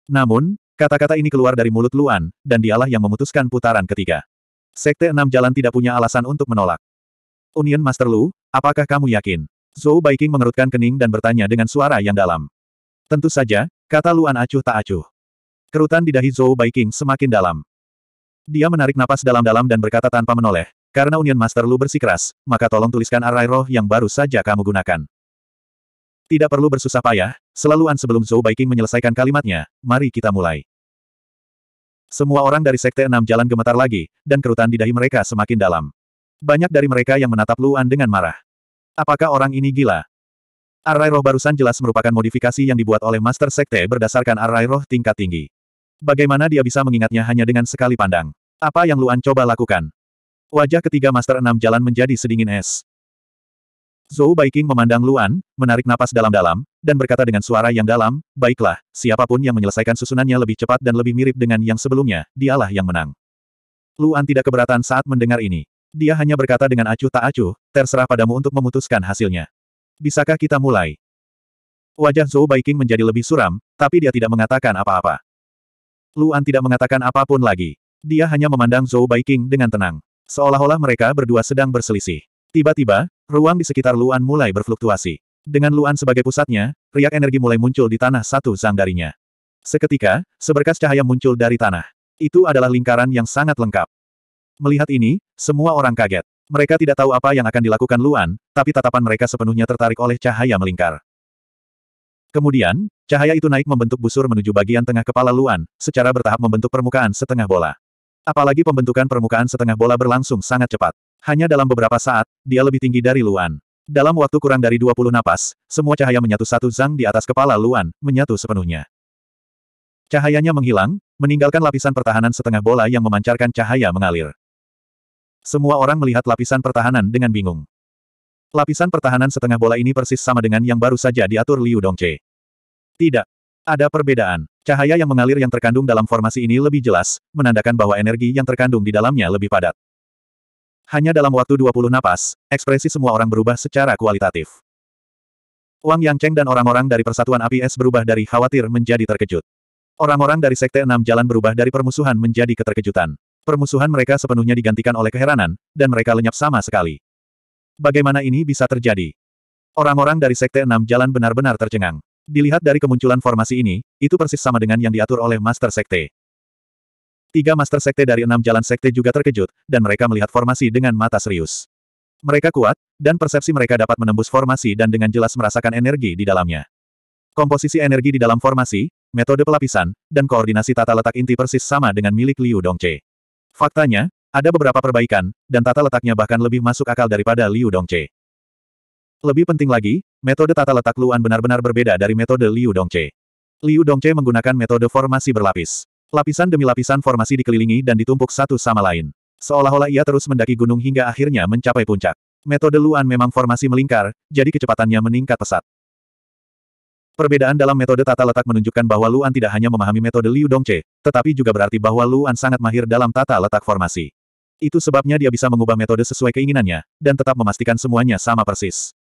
Namun, kata-kata ini keluar dari mulut Luan, dan dialah yang memutuskan putaran ketiga. Sekte Enam Jalan tidak punya alasan untuk menolak. Union Master Lu, apakah kamu yakin? Zhou Baiking mengerutkan kening dan bertanya dengan suara yang dalam. Tentu saja, kata Luan acuh tak acuh. Kerutan di dahi Zhou Baiking semakin dalam. Dia menarik napas dalam-dalam dan berkata tanpa menoleh, karena Union Master Lu bersikeras, maka tolong tuliskan arai roh yang baru saja kamu gunakan. Tidak perlu bersusah payah, Selaluan sebelum Zhou Baiking menyelesaikan kalimatnya, mari kita mulai. Semua orang dari Sekte Enam Jalan gemetar lagi, dan kerutan di dahi mereka semakin dalam. Banyak dari mereka yang menatap Luan dengan marah. Apakah orang ini gila? Arai roh barusan jelas merupakan modifikasi yang dibuat oleh Master Sekte berdasarkan arai roh tingkat tinggi. Bagaimana dia bisa mengingatnya hanya dengan sekali pandang? Apa yang Luan coba lakukan? Wajah ketiga Master Enam Jalan menjadi sedingin es. Zhou Baiking memandang Luan, menarik napas dalam-dalam, dan berkata dengan suara yang dalam, Baiklah, siapapun yang menyelesaikan susunannya lebih cepat dan lebih mirip dengan yang sebelumnya, dialah yang menang. Luan tidak keberatan saat mendengar ini. Dia hanya berkata dengan acuh tak acuh, terserah padamu untuk memutuskan hasilnya. Bisakah kita mulai? Wajah Zhou Baiking menjadi lebih suram, tapi dia tidak mengatakan apa-apa. Luan tidak mengatakan apapun lagi. Dia hanya memandang Zhou Baiking dengan tenang. Seolah-olah mereka berdua sedang berselisih. Tiba-tiba, ruang di sekitar Luan mulai berfluktuasi. Dengan Luan sebagai pusatnya, riak energi mulai muncul di tanah satu zang darinya. Seketika, seberkas cahaya muncul dari tanah. Itu adalah lingkaran yang sangat lengkap. Melihat ini, semua orang kaget. Mereka tidak tahu apa yang akan dilakukan Luan, tapi tatapan mereka sepenuhnya tertarik oleh cahaya melingkar. Kemudian, cahaya itu naik membentuk busur menuju bagian tengah kepala Luan, secara bertahap membentuk permukaan setengah bola. Apalagi pembentukan permukaan setengah bola berlangsung sangat cepat. Hanya dalam beberapa saat, dia lebih tinggi dari Luan. Dalam waktu kurang dari 20 napas, semua cahaya menyatu satu zang di atas kepala Luan, menyatu sepenuhnya. Cahayanya menghilang, meninggalkan lapisan pertahanan setengah bola yang memancarkan cahaya mengalir. Semua orang melihat lapisan pertahanan dengan bingung. Lapisan pertahanan setengah bola ini persis sama dengan yang baru saja diatur Liu Dongce. Tidak. Ada perbedaan. Cahaya yang mengalir yang terkandung dalam formasi ini lebih jelas, menandakan bahwa energi yang terkandung di dalamnya lebih padat. Hanya dalam waktu 20 napas, ekspresi semua orang berubah secara kualitatif. Wang Yangcheng dan orang-orang dari Persatuan Api Es berubah dari khawatir menjadi terkejut. Orang-orang dari Sekte Enam Jalan berubah dari permusuhan menjadi keterkejutan. Permusuhan mereka sepenuhnya digantikan oleh keheranan, dan mereka lenyap sama sekali. Bagaimana ini bisa terjadi? Orang-orang dari Sekte Enam Jalan benar-benar tercengang. Dilihat dari kemunculan formasi ini, itu persis sama dengan yang diatur oleh Master Sekte. Tiga Master Sekte dari Enam Jalan Sekte juga terkejut, dan mereka melihat formasi dengan mata serius. Mereka kuat, dan persepsi mereka dapat menembus formasi dan dengan jelas merasakan energi di dalamnya. Komposisi energi di dalam formasi, metode pelapisan, dan koordinasi tata letak inti persis sama dengan milik Liu Dongce. Faktanya, ada beberapa perbaikan, dan tata letaknya bahkan lebih masuk akal daripada Liu Dongche. Lebih penting lagi, metode tata letak Luan benar-benar berbeda dari metode Liu Dongche. Liu Dongche menggunakan metode formasi berlapis. Lapisan demi lapisan formasi dikelilingi dan ditumpuk satu sama lain. Seolah-olah ia terus mendaki gunung hingga akhirnya mencapai puncak. Metode Luan memang formasi melingkar, jadi kecepatannya meningkat pesat. Perbedaan dalam metode tata letak menunjukkan bahwa Luan tidak hanya memahami metode Liu Dongche, tetapi juga berarti bahwa Luan sangat mahir dalam tata letak formasi. Itu sebabnya dia bisa mengubah metode sesuai keinginannya, dan tetap memastikan semuanya sama persis.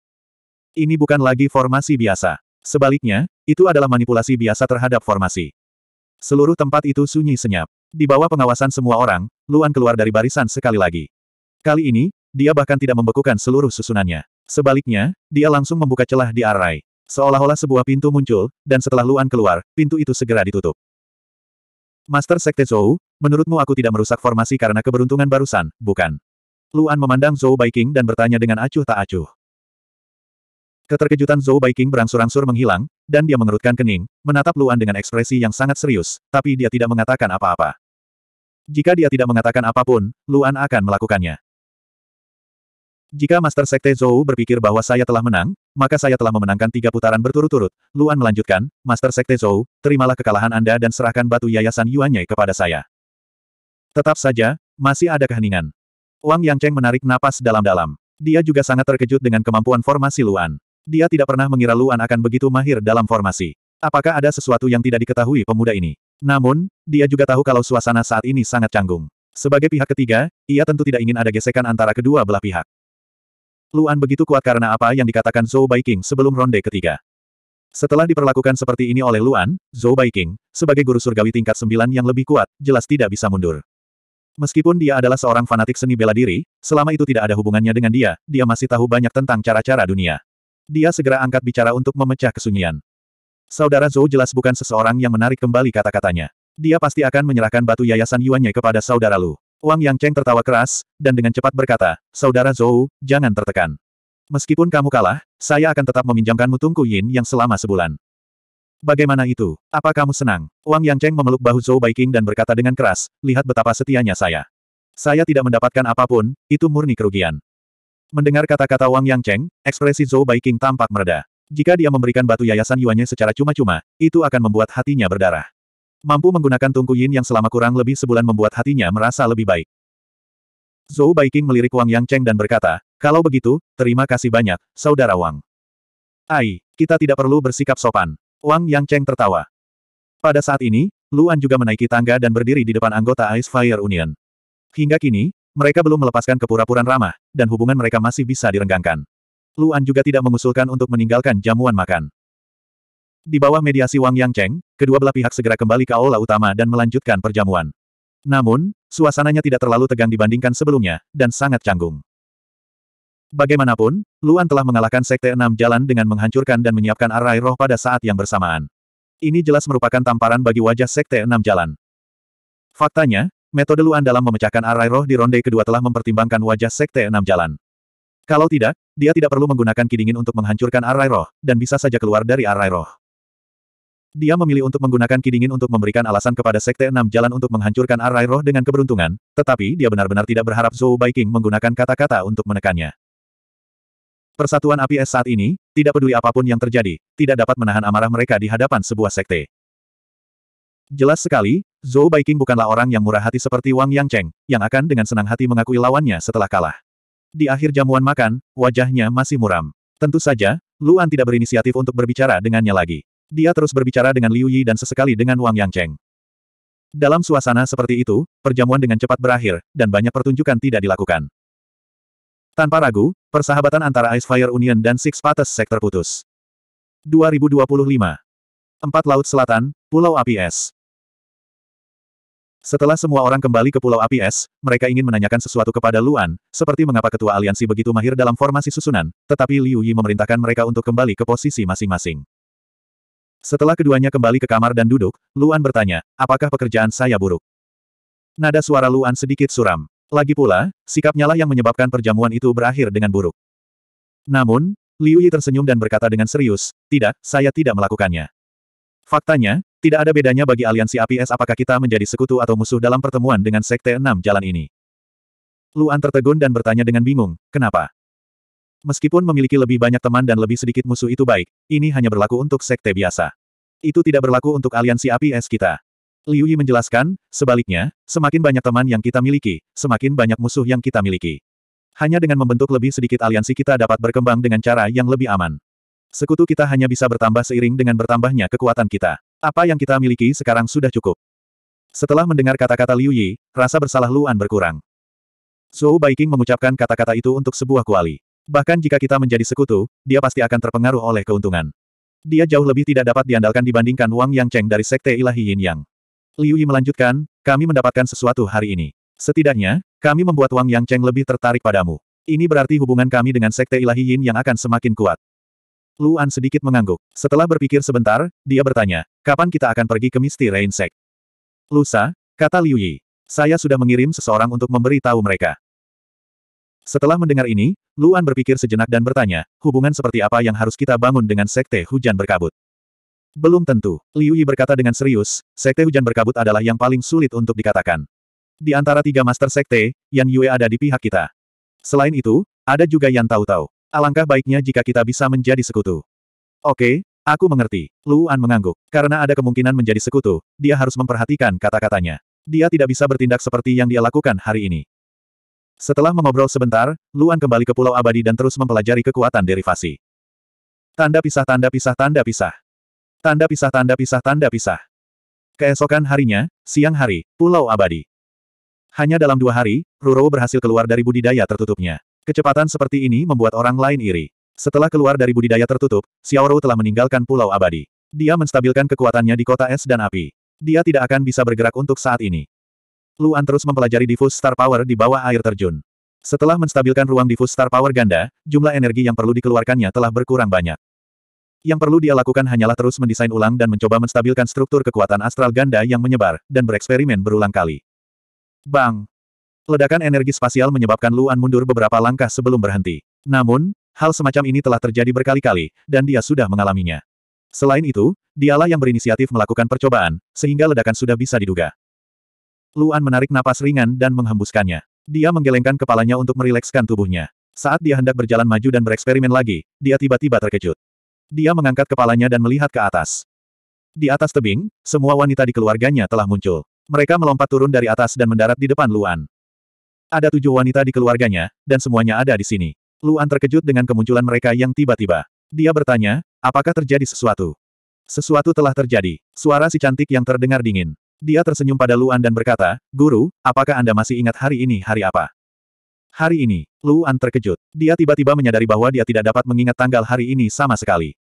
Ini bukan lagi formasi biasa. Sebaliknya, itu adalah manipulasi biasa terhadap formasi. Seluruh tempat itu sunyi senyap. Di bawah pengawasan semua orang, Luan keluar dari barisan sekali lagi. Kali ini, dia bahkan tidak membekukan seluruh susunannya. Sebaliknya, dia langsung membuka celah di array. Seolah-olah sebuah pintu muncul, dan setelah Luan keluar, pintu itu segera ditutup. Master Sekte Zhou, menurutmu aku tidak merusak formasi karena keberuntungan barusan, bukan? Luan memandang Zhou Baiking dan bertanya dengan acuh tak acuh. Keterkejutan Zhou Baiking berangsur-angsur menghilang, dan dia mengerutkan kening, menatap Luan dengan ekspresi yang sangat serius, tapi dia tidak mengatakan apa-apa. Jika dia tidak mengatakan apapun, Luan akan melakukannya. Jika Master Sekte Zhou berpikir bahwa saya telah menang, maka saya telah memenangkan tiga putaran berturut-turut. Luan melanjutkan, Master Sekte Zhou, terimalah kekalahan Anda dan serahkan batu yayasan Yuan Ye kepada saya. Tetap saja, masih ada keheningan. Wang Yang Cheng menarik napas dalam-dalam. Dia juga sangat terkejut dengan kemampuan formasi Luan. Dia tidak pernah mengira Luan akan begitu mahir dalam formasi. Apakah ada sesuatu yang tidak diketahui pemuda ini? Namun, dia juga tahu kalau suasana saat ini sangat canggung. Sebagai pihak ketiga, ia tentu tidak ingin ada gesekan antara kedua belah pihak. Luan begitu kuat karena apa yang dikatakan Zhou Baiking sebelum ronde ketiga. Setelah diperlakukan seperti ini oleh Luan, Zhou Baiking sebagai guru surgawi tingkat sembilan yang lebih kuat, jelas tidak bisa mundur. Meskipun dia adalah seorang fanatik seni bela diri, selama itu tidak ada hubungannya dengan dia, dia masih tahu banyak tentang cara-cara dunia. Dia segera angkat bicara untuk memecah kesunyian. Saudara Zhou jelas bukan seseorang yang menarik kembali kata-katanya. Dia pasti akan menyerahkan batu yayasan Yuannya kepada saudara Lu. Wang Cheng tertawa keras, dan dengan cepat berkata, Saudara Zhou, jangan tertekan. Meskipun kamu kalah, saya akan tetap meminjamkanmu tungku yin yang selama sebulan. Bagaimana itu? Apa kamu senang? Wang Cheng memeluk bahu Zhou Baiking dan berkata dengan keras, lihat betapa setianya saya. Saya tidak mendapatkan apapun, itu murni kerugian. Mendengar kata-kata Wang Yang Cheng, ekspresi Zhou Baiking tampak mereda. Jika dia memberikan batu yayasan Yuannya secara cuma-cuma, itu akan membuat hatinya berdarah. Mampu menggunakan tungku yin yang selama kurang lebih sebulan membuat hatinya merasa lebih baik. Zhou Baiking melirik Wang Yang Cheng dan berkata, kalau begitu, terima kasih banyak, Saudara Wang. Ai, kita tidak perlu bersikap sopan. Wang Yang Cheng tertawa. Pada saat ini, Luan juga menaiki tangga dan berdiri di depan anggota Ice Fire Union. Hingga kini, mereka belum melepaskan kepura-puraan ramah, dan hubungan mereka masih bisa direnggangkan. Luan juga tidak mengusulkan untuk meninggalkan jamuan makan. Di bawah mediasi Wang Yang Cheng, kedua belah pihak segera kembali ke aula utama dan melanjutkan perjamuan. Namun, suasananya tidak terlalu tegang dibandingkan sebelumnya, dan sangat canggung. Bagaimanapun, Luan telah mengalahkan Sekte Enam Jalan dengan menghancurkan dan menyiapkan arai roh pada saat yang bersamaan. Ini jelas merupakan tamparan bagi wajah Sekte Enam Jalan. Faktanya, metode Luan dalam memecahkan arai roh di ronde kedua telah mempertimbangkan wajah Sekte Enam Jalan. Kalau tidak, dia tidak perlu menggunakan kidingin untuk menghancurkan arai roh, dan bisa saja keluar dari arai roh. Dia memilih untuk menggunakan kidingin untuk memberikan alasan kepada Sekte Enam Jalan untuk menghancurkan arai roh dengan keberuntungan, tetapi dia benar-benar tidak berharap Zhou Baiking menggunakan kata-kata untuk menekannya. Persatuan api es saat ini, tidak peduli apapun yang terjadi, tidak dapat menahan amarah mereka di hadapan sebuah sekte. Jelas sekali, Zhou Baiking bukanlah orang yang murah hati seperti Wang Yang Cheng, yang akan dengan senang hati mengakui lawannya setelah kalah. Di akhir jamuan makan, wajahnya masih muram. Tentu saja, Luan tidak berinisiatif untuk berbicara dengannya lagi. Dia terus berbicara dengan Liu Yi dan sesekali dengan Wang Yang Dalam suasana seperti itu, perjamuan dengan cepat berakhir, dan banyak pertunjukan tidak dilakukan. Tanpa ragu, persahabatan antara Ice Fire Union dan Six Pates Sektor putus. 2025. Empat Laut Selatan, Pulau Api Es. Setelah semua orang kembali ke Pulau Api Es, mereka ingin menanyakan sesuatu kepada Luan, seperti mengapa ketua aliansi begitu mahir dalam formasi susunan, tetapi Liu Yi memerintahkan mereka untuk kembali ke posisi masing-masing. Setelah keduanya kembali ke kamar dan duduk, Luan bertanya, apakah pekerjaan saya buruk? Nada suara Luan sedikit suram. Lagi pula, sikapnya lah yang menyebabkan perjamuan itu berakhir dengan buruk. Namun, Liu Yi tersenyum dan berkata dengan serius, tidak, saya tidak melakukannya. Faktanya, tidak ada bedanya bagi aliansi APS apakah kita menjadi sekutu atau musuh dalam pertemuan dengan Sekte Enam Jalan ini. Luan tertegun dan bertanya dengan bingung, kenapa? Meskipun memiliki lebih banyak teman dan lebih sedikit musuh itu baik, ini hanya berlaku untuk sekte biasa. Itu tidak berlaku untuk aliansi api es kita. Liu Yi menjelaskan, sebaliknya, semakin banyak teman yang kita miliki, semakin banyak musuh yang kita miliki. Hanya dengan membentuk lebih sedikit aliansi kita dapat berkembang dengan cara yang lebih aman. Sekutu kita hanya bisa bertambah seiring dengan bertambahnya kekuatan kita. Apa yang kita miliki sekarang sudah cukup. Setelah mendengar kata-kata Liu Yi, rasa bersalah Luan berkurang. Zhou Baiking mengucapkan kata-kata itu untuk sebuah kuali. Bahkan jika kita menjadi sekutu, dia pasti akan terpengaruh oleh keuntungan. Dia jauh lebih tidak dapat diandalkan dibandingkan Wang Yang Cheng dari Sekte Ilahi Yin Yang. Liu Yi melanjutkan, kami mendapatkan sesuatu hari ini. Setidaknya, kami membuat Wang Yang Cheng lebih tertarik padamu. Ini berarti hubungan kami dengan Sekte Ilahi Yin yang akan semakin kuat. Luan sedikit mengangguk. Setelah berpikir sebentar, dia bertanya, kapan kita akan pergi ke Misty Rain Sect? Lusa, kata Liu Yi. Saya sudah mengirim seseorang untuk memberi tahu mereka. Setelah mendengar ini, Luan berpikir sejenak dan bertanya, hubungan seperti apa yang harus kita bangun dengan sekte hujan berkabut? Belum tentu, Liu Yi berkata dengan serius, sekte hujan berkabut adalah yang paling sulit untuk dikatakan. Di antara tiga master sekte, Yan Yue ada di pihak kita. Selain itu, ada juga yang tahu-tahu. Alangkah baiknya jika kita bisa menjadi sekutu. Oke, aku mengerti. Luan mengangguk. Karena ada kemungkinan menjadi sekutu, dia harus memperhatikan kata-katanya. Dia tidak bisa bertindak seperti yang dia lakukan hari ini. Setelah mengobrol sebentar, Luan kembali ke Pulau Abadi dan terus mempelajari kekuatan derivasi. Tanda pisah tanda pisah tanda pisah. Tanda pisah tanda pisah tanda pisah. Keesokan harinya, siang hari, Pulau Abadi. Hanya dalam dua hari, Ruro berhasil keluar dari budidaya tertutupnya. Kecepatan seperti ini membuat orang lain iri. Setelah keluar dari budidaya tertutup, Xiao Ruo telah meninggalkan Pulau Abadi. Dia menstabilkan kekuatannya di kota es dan api. Dia tidak akan bisa bergerak untuk saat ini. Luan terus mempelajari difus star power di bawah air terjun. Setelah menstabilkan ruang difus star power ganda, jumlah energi yang perlu dikeluarkannya telah berkurang banyak. Yang perlu dia lakukan hanyalah terus mendesain ulang dan mencoba menstabilkan struktur kekuatan astral ganda yang menyebar, dan bereksperimen berulang kali. Bang! Ledakan energi spasial menyebabkan Luan mundur beberapa langkah sebelum berhenti. Namun, hal semacam ini telah terjadi berkali-kali, dan dia sudah mengalaminya. Selain itu, dialah yang berinisiatif melakukan percobaan, sehingga ledakan sudah bisa diduga. Luan menarik napas ringan dan menghembuskannya. Dia menggelengkan kepalanya untuk merilekskan tubuhnya. Saat dia hendak berjalan maju dan bereksperimen lagi, dia tiba-tiba terkejut. Dia mengangkat kepalanya dan melihat ke atas. Di atas tebing, semua wanita di keluarganya telah muncul. Mereka melompat turun dari atas dan mendarat di depan Luan. Ada tujuh wanita di keluarganya, dan semuanya ada di sini. Luan terkejut dengan kemunculan mereka yang tiba-tiba. Dia bertanya, apakah terjadi sesuatu? Sesuatu telah terjadi. Suara si cantik yang terdengar dingin. Dia tersenyum pada Luan dan berkata, Guru, apakah Anda masih ingat hari ini hari apa? Hari ini, Luan terkejut. Dia tiba-tiba menyadari bahwa dia tidak dapat mengingat tanggal hari ini sama sekali.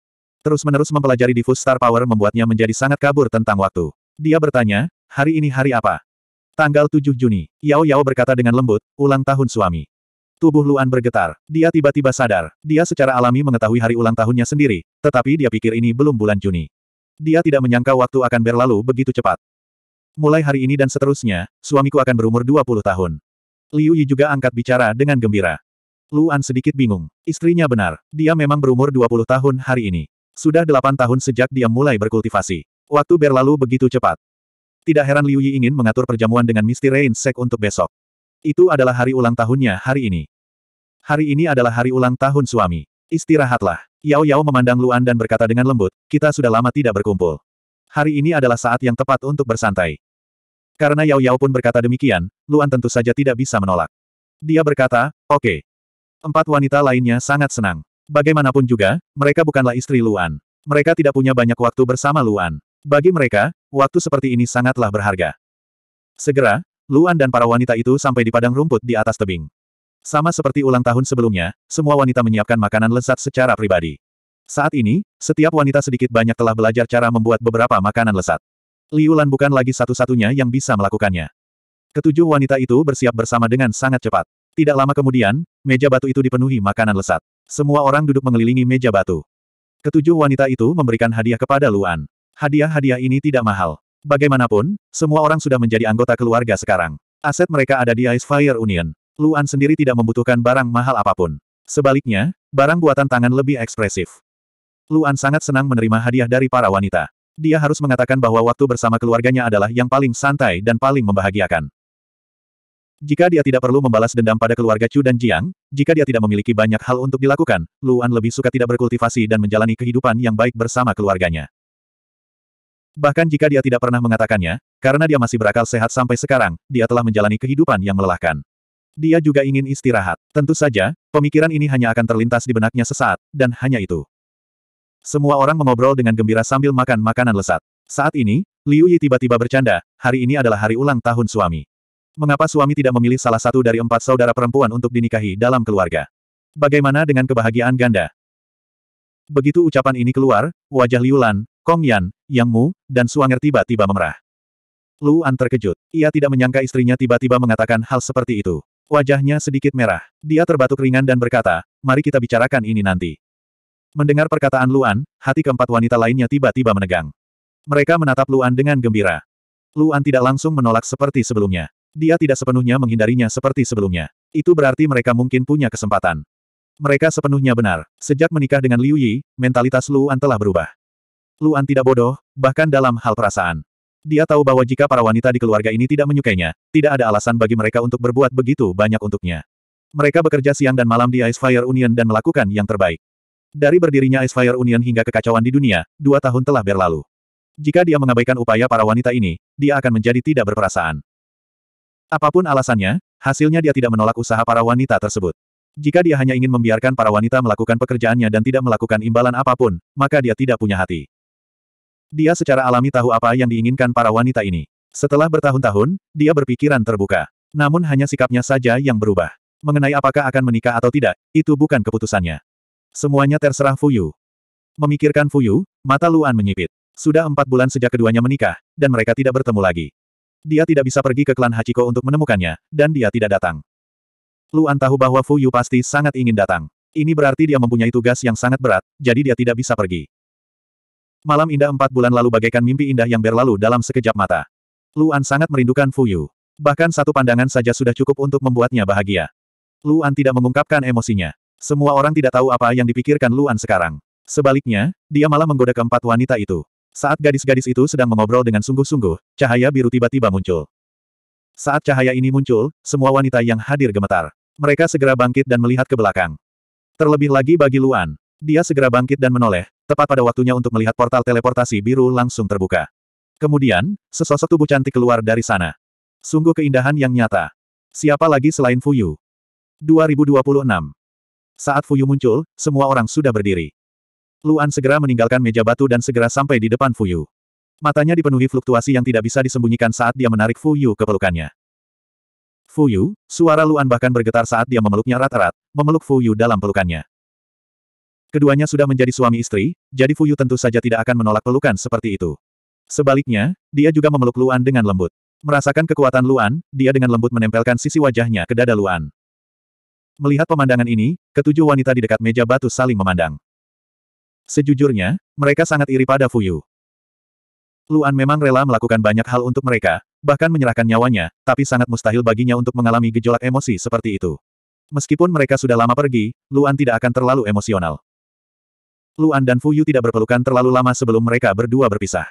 Terus-menerus mempelajari difus Star Power membuatnya menjadi sangat kabur tentang waktu. Dia bertanya, hari ini hari apa? Tanggal 7 Juni, Yao Yao berkata dengan lembut, ulang tahun suami. Tubuh Luan bergetar. Dia tiba-tiba sadar. Dia secara alami mengetahui hari ulang tahunnya sendiri, tetapi dia pikir ini belum bulan Juni. Dia tidak menyangka waktu akan berlalu begitu cepat. Mulai hari ini dan seterusnya, suamiku akan berumur 20 tahun. Liu Yi juga angkat bicara dengan gembira. Luan sedikit bingung. Istrinya benar, dia memang berumur 20 tahun hari ini. Sudah 8 tahun sejak dia mulai berkultivasi. Waktu berlalu begitu cepat. Tidak heran Liu Yi ingin mengatur perjamuan dengan Misty Rain Sek untuk besok. Itu adalah hari ulang tahunnya hari ini. Hari ini adalah hari ulang tahun suami. Istirahatlah. Yao Yao memandang Luan dan berkata dengan lembut, kita sudah lama tidak berkumpul hari ini adalah saat yang tepat untuk bersantai. Karena Yao Yao pun berkata demikian, Luan tentu saja tidak bisa menolak. Dia berkata, oke. Okay. Empat wanita lainnya sangat senang. Bagaimanapun juga, mereka bukanlah istri Luan. Mereka tidak punya banyak waktu bersama Luan. Bagi mereka, waktu seperti ini sangatlah berharga. Segera, Luan dan para wanita itu sampai di padang rumput di atas tebing. Sama seperti ulang tahun sebelumnya, semua wanita menyiapkan makanan lezat secara pribadi. Saat ini, setiap wanita sedikit banyak telah belajar cara membuat beberapa makanan lesat. liulan bukan lagi satu-satunya yang bisa melakukannya. Ketujuh wanita itu bersiap bersama dengan sangat cepat. Tidak lama kemudian, meja batu itu dipenuhi makanan lesat. Semua orang duduk mengelilingi meja batu. Ketujuh wanita itu memberikan hadiah kepada Luan. Hadiah-hadiah ini tidak mahal. Bagaimanapun, semua orang sudah menjadi anggota keluarga sekarang. Aset mereka ada di Ice Fire Union. Luan sendiri tidak membutuhkan barang mahal apapun. Sebaliknya, barang buatan tangan lebih ekspresif. Luan sangat senang menerima hadiah dari para wanita. Dia harus mengatakan bahwa waktu bersama keluarganya adalah yang paling santai dan paling membahagiakan. Jika dia tidak perlu membalas dendam pada keluarga Chu dan Jiang, jika dia tidak memiliki banyak hal untuk dilakukan, Luan lebih suka tidak berkultivasi dan menjalani kehidupan yang baik bersama keluarganya. Bahkan jika dia tidak pernah mengatakannya, karena dia masih berakal sehat sampai sekarang, dia telah menjalani kehidupan yang melelahkan. Dia juga ingin istirahat. Tentu saja, pemikiran ini hanya akan terlintas di benaknya sesaat, dan hanya itu. Semua orang mengobrol dengan gembira sambil makan makanan lesat. Saat ini, Liu Yi tiba-tiba bercanda, hari ini adalah hari ulang tahun suami. Mengapa suami tidak memilih salah satu dari empat saudara perempuan untuk dinikahi dalam keluarga? Bagaimana dengan kebahagiaan ganda? Begitu ucapan ini keluar, wajah Liu Lan, Kong Yan, Yang Mu, dan Suanger tiba-tiba memerah. Luan terkejut. Ia tidak menyangka istrinya tiba-tiba mengatakan hal seperti itu. Wajahnya sedikit merah. Dia terbatuk ringan dan berkata, mari kita bicarakan ini nanti. Mendengar perkataan Luan, hati keempat wanita lainnya tiba-tiba menegang. Mereka menatap Luan dengan gembira. Luan tidak langsung menolak seperti sebelumnya. Dia tidak sepenuhnya menghindarinya seperti sebelumnya. Itu berarti mereka mungkin punya kesempatan. Mereka sepenuhnya benar. Sejak menikah dengan Liu Yi, mentalitas Luan telah berubah. Luan tidak bodoh, bahkan dalam hal perasaan. Dia tahu bahwa jika para wanita di keluarga ini tidak menyukainya, tidak ada alasan bagi mereka untuk berbuat begitu banyak untuknya. Mereka bekerja siang dan malam di Ice Fire Union dan melakukan yang terbaik. Dari berdirinya Ice Fire Union hingga kekacauan di dunia, dua tahun telah berlalu. Jika dia mengabaikan upaya para wanita ini, dia akan menjadi tidak berperasaan. Apapun alasannya, hasilnya dia tidak menolak usaha para wanita tersebut. Jika dia hanya ingin membiarkan para wanita melakukan pekerjaannya dan tidak melakukan imbalan apapun, maka dia tidak punya hati. Dia secara alami tahu apa yang diinginkan para wanita ini. Setelah bertahun-tahun, dia berpikiran terbuka. Namun hanya sikapnya saja yang berubah. Mengenai apakah akan menikah atau tidak, itu bukan keputusannya. Semuanya terserah Fuyu. Memikirkan Fuyu, mata Luan menyipit. Sudah empat bulan sejak keduanya menikah, dan mereka tidak bertemu lagi. Dia tidak bisa pergi ke klan Hachiko untuk menemukannya, dan dia tidak datang. Luan tahu bahwa Fuyu pasti sangat ingin datang. Ini berarti dia mempunyai tugas yang sangat berat, jadi dia tidak bisa pergi. Malam indah empat bulan lalu bagaikan mimpi indah yang berlalu dalam sekejap mata. Luan sangat merindukan Fuyu. Bahkan satu pandangan saja sudah cukup untuk membuatnya bahagia. Luan tidak mengungkapkan emosinya. Semua orang tidak tahu apa yang dipikirkan Luan sekarang. Sebaliknya, dia malah menggoda keempat wanita itu. Saat gadis-gadis itu sedang mengobrol dengan sungguh-sungguh, cahaya biru tiba-tiba muncul. Saat cahaya ini muncul, semua wanita yang hadir gemetar. Mereka segera bangkit dan melihat ke belakang. Terlebih lagi bagi Luan. Dia segera bangkit dan menoleh, tepat pada waktunya untuk melihat portal teleportasi biru langsung terbuka. Kemudian, sesosok tubuh cantik keluar dari sana. Sungguh keindahan yang nyata. Siapa lagi selain Fuyu? 2026 saat Fuyu muncul, semua orang sudah berdiri. Luan segera meninggalkan meja batu dan segera sampai di depan Fuyu. Matanya dipenuhi fluktuasi yang tidak bisa disembunyikan saat dia menarik Fuyu ke pelukannya. Fuyu, suara Luan bahkan bergetar saat dia memeluknya rat-rat, memeluk Fuyu dalam pelukannya. Keduanya sudah menjadi suami istri, jadi Fuyu tentu saja tidak akan menolak pelukan seperti itu. Sebaliknya, dia juga memeluk Luan dengan lembut. Merasakan kekuatan Luan, dia dengan lembut menempelkan sisi wajahnya ke dada Luan. Melihat pemandangan ini, ketujuh wanita di dekat meja batu saling memandang. Sejujurnya, mereka sangat iri pada Fuyu. Luan memang rela melakukan banyak hal untuk mereka, bahkan menyerahkan nyawanya, tapi sangat mustahil baginya untuk mengalami gejolak emosi seperti itu. Meskipun mereka sudah lama pergi, Luan tidak akan terlalu emosional. Luan dan Fuyu tidak berpelukan terlalu lama sebelum mereka berdua berpisah.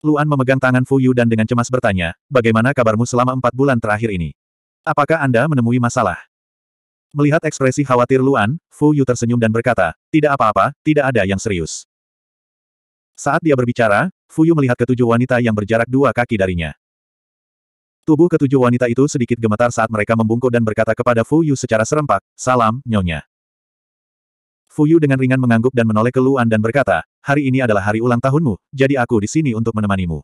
Luan memegang tangan Fuyu dan dengan cemas bertanya, bagaimana kabarmu selama empat bulan terakhir ini? Apakah Anda menemui masalah? Melihat ekspresi khawatir Luan, Fu Yu tersenyum dan berkata, tidak apa-apa, tidak ada yang serius. Saat dia berbicara, Fu Yu melihat ketujuh wanita yang berjarak dua kaki darinya. Tubuh ketujuh wanita itu sedikit gemetar saat mereka membungkuk dan berkata kepada Fu Yu secara serempak, salam, nyonya. Fu Yu dengan ringan mengangguk dan menoleh ke Luan dan berkata, hari ini adalah hari ulang tahunmu, jadi aku di sini untuk menemanimu.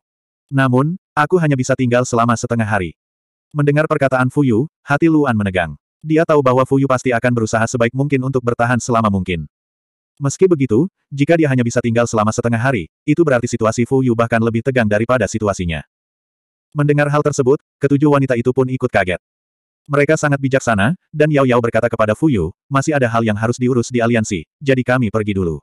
Namun, aku hanya bisa tinggal selama setengah hari. Mendengar perkataan Fu Yu, hati Luan menegang. Dia tahu bahwa Fuyu pasti akan berusaha sebaik mungkin untuk bertahan selama mungkin. Meski begitu, jika dia hanya bisa tinggal selama setengah hari, itu berarti situasi Fuyu bahkan lebih tegang daripada situasinya. Mendengar hal tersebut, ketujuh wanita itu pun ikut kaget. Mereka sangat bijaksana, dan Yao Yao berkata kepada Fuyu, masih ada hal yang harus diurus di aliansi, jadi kami pergi dulu.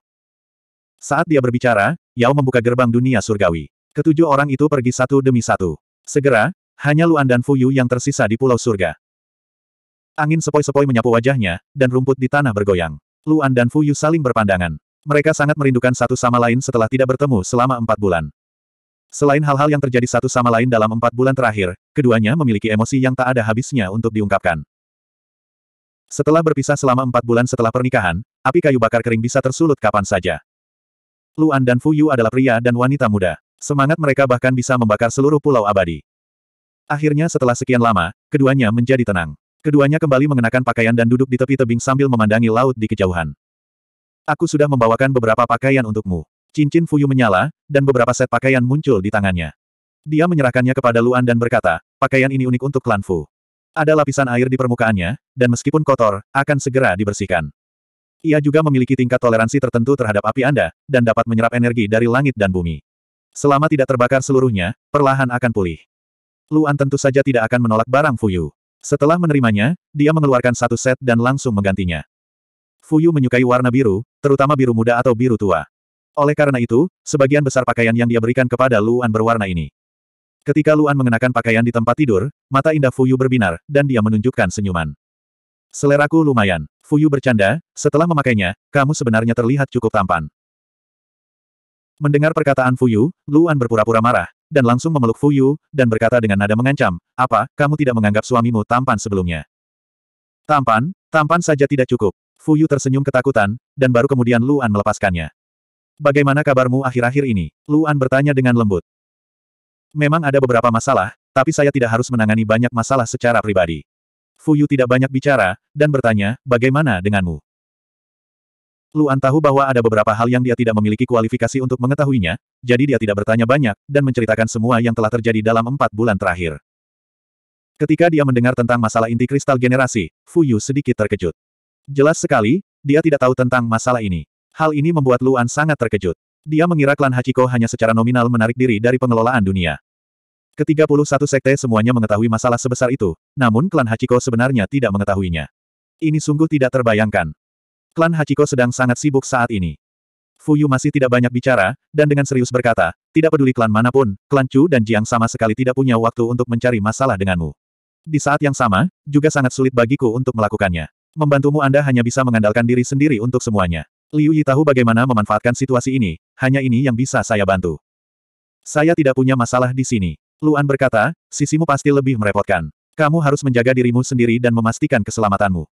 Saat dia berbicara, Yao membuka gerbang dunia surgawi. Ketujuh orang itu pergi satu demi satu. Segera, hanya Luan dan Fuyu yang tersisa di pulau surga. Angin sepoi-sepoi menyapu wajahnya, dan rumput di tanah bergoyang. Luan dan Fuyu saling berpandangan. Mereka sangat merindukan satu sama lain setelah tidak bertemu selama empat bulan. Selain hal-hal yang terjadi satu sama lain dalam empat bulan terakhir, keduanya memiliki emosi yang tak ada habisnya untuk diungkapkan. Setelah berpisah selama empat bulan setelah pernikahan, api kayu bakar kering bisa tersulut kapan saja. Luan dan Fuyu adalah pria dan wanita muda. Semangat mereka bahkan bisa membakar seluruh pulau abadi. Akhirnya setelah sekian lama, keduanya menjadi tenang. Keduanya kembali mengenakan pakaian dan duduk di tepi tebing sambil memandangi laut di kejauhan. Aku sudah membawakan beberapa pakaian untukmu. Cincin Fuyu menyala, dan beberapa set pakaian muncul di tangannya. Dia menyerahkannya kepada Luan dan berkata, pakaian ini unik untuk klan Fu. Ada lapisan air di permukaannya, dan meskipun kotor, akan segera dibersihkan. Ia juga memiliki tingkat toleransi tertentu terhadap api Anda, dan dapat menyerap energi dari langit dan bumi. Selama tidak terbakar seluruhnya, perlahan akan pulih. Luan tentu saja tidak akan menolak barang Fuyu. Setelah menerimanya, dia mengeluarkan satu set dan langsung menggantinya. Fuyu menyukai warna biru, terutama biru muda atau biru tua. Oleh karena itu, sebagian besar pakaian yang dia berikan kepada Luan berwarna ini. Ketika Luan mengenakan pakaian di tempat tidur, mata indah Fuyu berbinar, dan dia menunjukkan senyuman. Seleraku lumayan. Fuyu bercanda, setelah memakainya, kamu sebenarnya terlihat cukup tampan. Mendengar perkataan Fuyu, Luan berpura-pura marah, dan langsung memeluk Fu Yu dan berkata dengan nada mengancam, apa, kamu tidak menganggap suamimu tampan sebelumnya? Tampan, tampan saja tidak cukup. Fu Yu tersenyum ketakutan, dan baru kemudian Luan melepaskannya. Bagaimana kabarmu akhir-akhir ini? Luan bertanya dengan lembut. Memang ada beberapa masalah, tapi saya tidak harus menangani banyak masalah secara pribadi. Fu Yu tidak banyak bicara, dan bertanya, bagaimana denganmu? Luan tahu bahwa ada beberapa hal yang dia tidak memiliki kualifikasi untuk mengetahuinya, jadi dia tidak bertanya banyak, dan menceritakan semua yang telah terjadi dalam empat bulan terakhir. Ketika dia mendengar tentang masalah inti kristal generasi, Fu Yu sedikit terkejut. Jelas sekali, dia tidak tahu tentang masalah ini. Hal ini membuat Luan sangat terkejut. Dia mengira klan Hachiko hanya secara nominal menarik diri dari pengelolaan dunia. Ketiga puluh satu sekte semuanya mengetahui masalah sebesar itu, namun klan Hachiko sebenarnya tidak mengetahuinya. Ini sungguh tidak terbayangkan. Klan Hachiko sedang sangat sibuk saat ini. Fuyu masih tidak banyak bicara, dan dengan serius berkata, tidak peduli klan manapun, klan Chu dan Jiang sama sekali tidak punya waktu untuk mencari masalah denganmu. Di saat yang sama, juga sangat sulit bagiku untuk melakukannya. Membantumu Anda hanya bisa mengandalkan diri sendiri untuk semuanya. Liu Yi tahu bagaimana memanfaatkan situasi ini, hanya ini yang bisa saya bantu. Saya tidak punya masalah di sini. Luan berkata, sisimu pasti lebih merepotkan. Kamu harus menjaga dirimu sendiri dan memastikan keselamatanmu.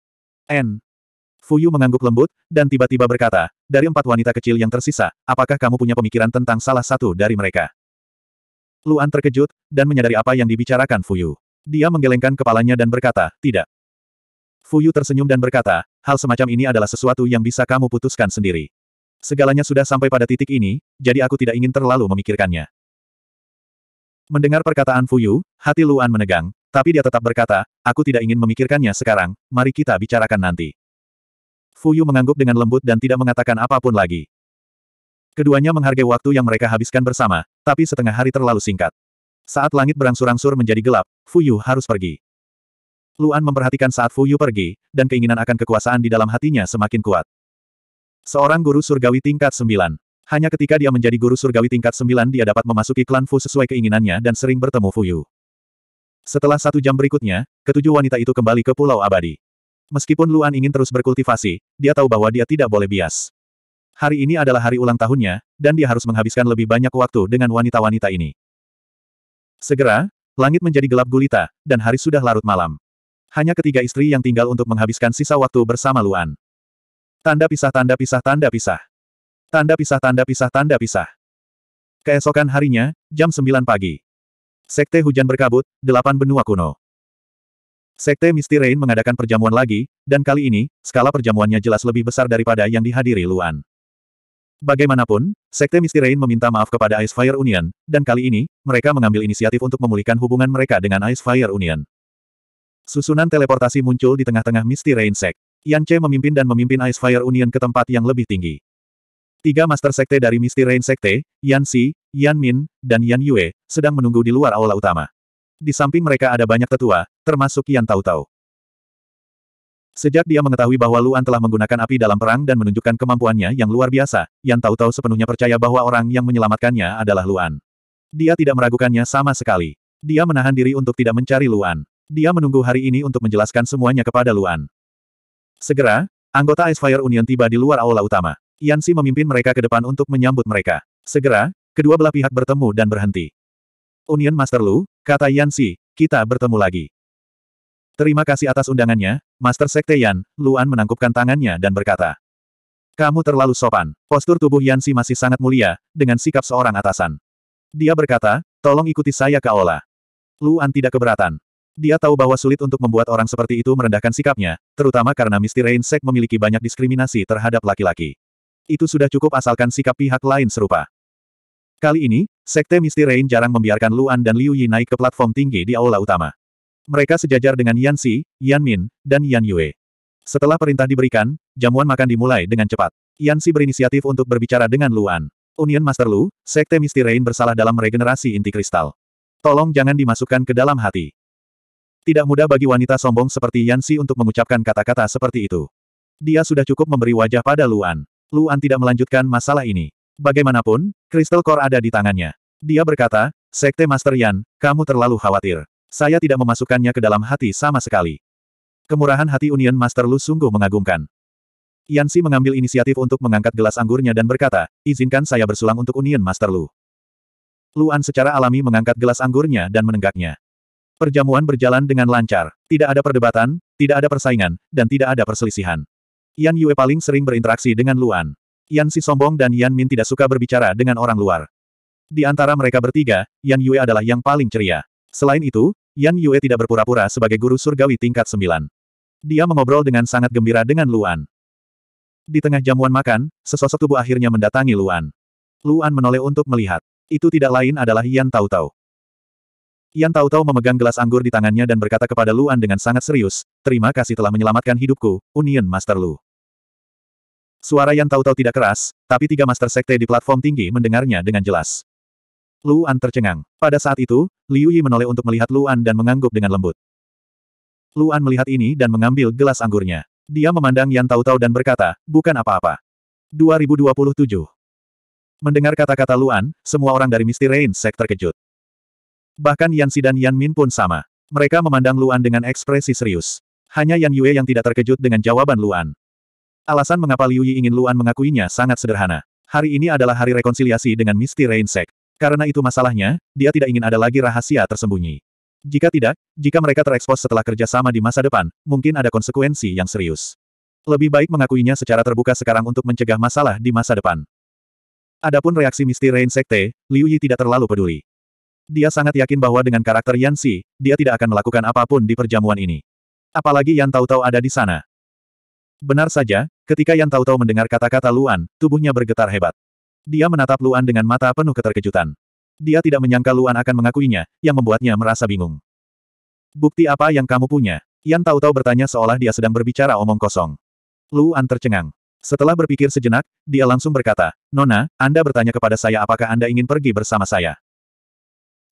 N. Fuyu mengangguk lembut, dan tiba-tiba berkata, dari empat wanita kecil yang tersisa, apakah kamu punya pemikiran tentang salah satu dari mereka? Luan terkejut, dan menyadari apa yang dibicarakan Fuyu. Dia menggelengkan kepalanya dan berkata, tidak. Fuyu tersenyum dan berkata, hal semacam ini adalah sesuatu yang bisa kamu putuskan sendiri. Segalanya sudah sampai pada titik ini, jadi aku tidak ingin terlalu memikirkannya. Mendengar perkataan Fuyu, hati Luan menegang, tapi dia tetap berkata, aku tidak ingin memikirkannya sekarang, mari kita bicarakan nanti. Fuyu mengangguk dengan lembut dan tidak mengatakan apapun lagi. Keduanya menghargai waktu yang mereka habiskan bersama, tapi setengah hari terlalu singkat. Saat langit berangsur-angsur menjadi gelap, Fuyu harus pergi. Luan memperhatikan saat Fuyu pergi, dan keinginan akan kekuasaan di dalam hatinya semakin kuat. Seorang guru surgawi tingkat sembilan, Hanya ketika dia menjadi guru surgawi tingkat sembilan dia dapat memasuki klan Fu sesuai keinginannya dan sering bertemu Fuyu. Setelah satu jam berikutnya, ketujuh wanita itu kembali ke Pulau Abadi. Meskipun Luan ingin terus berkultivasi, dia tahu bahwa dia tidak boleh bias. Hari ini adalah hari ulang tahunnya, dan dia harus menghabiskan lebih banyak waktu dengan wanita-wanita ini. Segera, langit menjadi gelap gulita, dan hari sudah larut malam. Hanya ketiga istri yang tinggal untuk menghabiskan sisa waktu bersama Luan. Tanda pisah tanda pisah tanda pisah. Tanda pisah tanda pisah tanda pisah. Keesokan harinya, jam 9 pagi. Sekte hujan berkabut, delapan benua kuno. Sekte Misty Rain mengadakan perjamuan lagi, dan kali ini, skala perjamuannya jelas lebih besar daripada yang dihadiri Luan. Bagaimanapun, Sekte Misty Rain meminta maaf kepada Ice Fire Union, dan kali ini, mereka mengambil inisiatif untuk memulihkan hubungan mereka dengan Ice Fire Union. Susunan teleportasi muncul di tengah-tengah Misty Rain Sek. Yan Che memimpin dan memimpin Ice Fire Union ke tempat yang lebih tinggi. Tiga Master Sekte dari Misty Rain Sekte, Yan Si, Yan Min, dan Yan Yue, sedang menunggu di luar aula utama. Di samping mereka ada banyak tetua, termasuk Yan Tautau. Sejak dia mengetahui bahwa Luan telah menggunakan api dalam perang dan menunjukkan kemampuannya yang luar biasa, Yan Tautau sepenuhnya percaya bahwa orang yang menyelamatkannya adalah Luan. Dia tidak meragukannya sama sekali. Dia menahan diri untuk tidak mencari Luan. Dia menunggu hari ini untuk menjelaskan semuanya kepada Luan. Segera, anggota Ice Fire Union tiba di luar aula utama. Yansi memimpin mereka ke depan untuk menyambut mereka. Segera, kedua belah pihak bertemu dan berhenti. Union Master Lu, Kata Yansi, kita bertemu lagi. Terima kasih atas undangannya, Master Sekte Yan, Luan menangkupkan tangannya dan berkata. Kamu terlalu sopan. Postur tubuh Yansi masih sangat mulia, dengan sikap seorang atasan. Dia berkata, tolong ikuti saya ke aula. Luan tidak keberatan. Dia tahu bahwa sulit untuk membuat orang seperti itu merendahkan sikapnya, terutama karena Misty Rain Sek memiliki banyak diskriminasi terhadap laki-laki. Itu sudah cukup asalkan sikap pihak lain serupa. Kali ini, Sekte Misty Rain jarang membiarkan Luan dan Liu Yi naik ke platform tinggi di aula utama. Mereka sejajar dengan Yan Si, Yan Min, dan Yan Yue. Setelah perintah diberikan, jamuan makan dimulai dengan cepat. Yan Si berinisiatif untuk berbicara dengan Luan. Union Master Lu, Sekte Misty Rain bersalah dalam regenerasi inti kristal. Tolong jangan dimasukkan ke dalam hati. Tidak mudah bagi wanita sombong seperti Yan Si untuk mengucapkan kata-kata seperti itu. Dia sudah cukup memberi wajah pada Luan. Luan tidak melanjutkan masalah ini. Bagaimanapun, kristal core ada di tangannya. Dia berkata, Sekte Master Yan, kamu terlalu khawatir. Saya tidak memasukkannya ke dalam hati sama sekali. Kemurahan hati Union Master Lu sungguh mengagumkan. Yan Yansi mengambil inisiatif untuk mengangkat gelas anggurnya dan berkata, izinkan saya bersulang untuk Union Master Lu. Luan secara alami mengangkat gelas anggurnya dan menenggaknya. Perjamuan berjalan dengan lancar. Tidak ada perdebatan, tidak ada persaingan, dan tidak ada perselisihan. Yan Yue paling sering berinteraksi dengan Luan. Yan Si sombong dan Yan Min tidak suka berbicara dengan orang luar. Di antara mereka bertiga, Yan Yue adalah yang paling ceria. Selain itu, Yan Yue tidak berpura-pura sebagai guru surgawi tingkat sembilan. Dia mengobrol dengan sangat gembira dengan Luan. Di tengah jamuan makan, sesosok tubuh akhirnya mendatangi Luan. Luan menoleh untuk melihat. Itu tidak lain adalah Yan Tau Tau. Yan Tau Tau memegang gelas anggur di tangannya dan berkata kepada Luan dengan sangat serius, Terima kasih telah menyelamatkan hidupku, Union Master Lu. Suara yang tahu-tahu tidak keras, tapi tiga master sekte di platform tinggi mendengarnya dengan jelas. Luan tercengang. Pada saat itu, Liu Yi menoleh untuk melihat Luan dan mengangguk dengan lembut. Luan melihat ini dan mengambil gelas anggurnya. Dia memandang Yan Tautau dan berkata, bukan apa-apa. 2027. Mendengar kata-kata Luan, semua orang dari Misty Rain Sek terkejut. Bahkan Yan Si dan Yan Min pun sama. Mereka memandang Luan dengan ekspresi serius. Hanya Yan Yue yang tidak terkejut dengan jawaban Luan. Alasan mengapa Liu Yi ingin Luan mengakuinya sangat sederhana. Hari ini adalah hari rekonsiliasi dengan Misty Rain Karena itu masalahnya, dia tidak ingin ada lagi rahasia tersembunyi. Jika tidak, jika mereka terekspos setelah kerjasama di masa depan, mungkin ada konsekuensi yang serius. Lebih baik mengakuinya secara terbuka sekarang untuk mencegah masalah di masa depan. Adapun reaksi Misty Rain Sekte, Liu Yi tidak terlalu peduli. Dia sangat yakin bahwa dengan karakter Yan Xi, dia tidak akan melakukan apapun di perjamuan ini. Apalagi Yan tahu-tahu ada di sana. Benar saja, Ketika Yan Tautau mendengar kata-kata Luan, tubuhnya bergetar hebat. Dia menatap Luan dengan mata penuh keterkejutan. Dia tidak menyangka Luan akan mengakuinya, yang membuatnya merasa bingung. Bukti apa yang kamu punya? Yan Tautau bertanya seolah dia sedang berbicara omong kosong. Luan tercengang. Setelah berpikir sejenak, dia langsung berkata, Nona, Anda bertanya kepada saya apakah Anda ingin pergi bersama saya.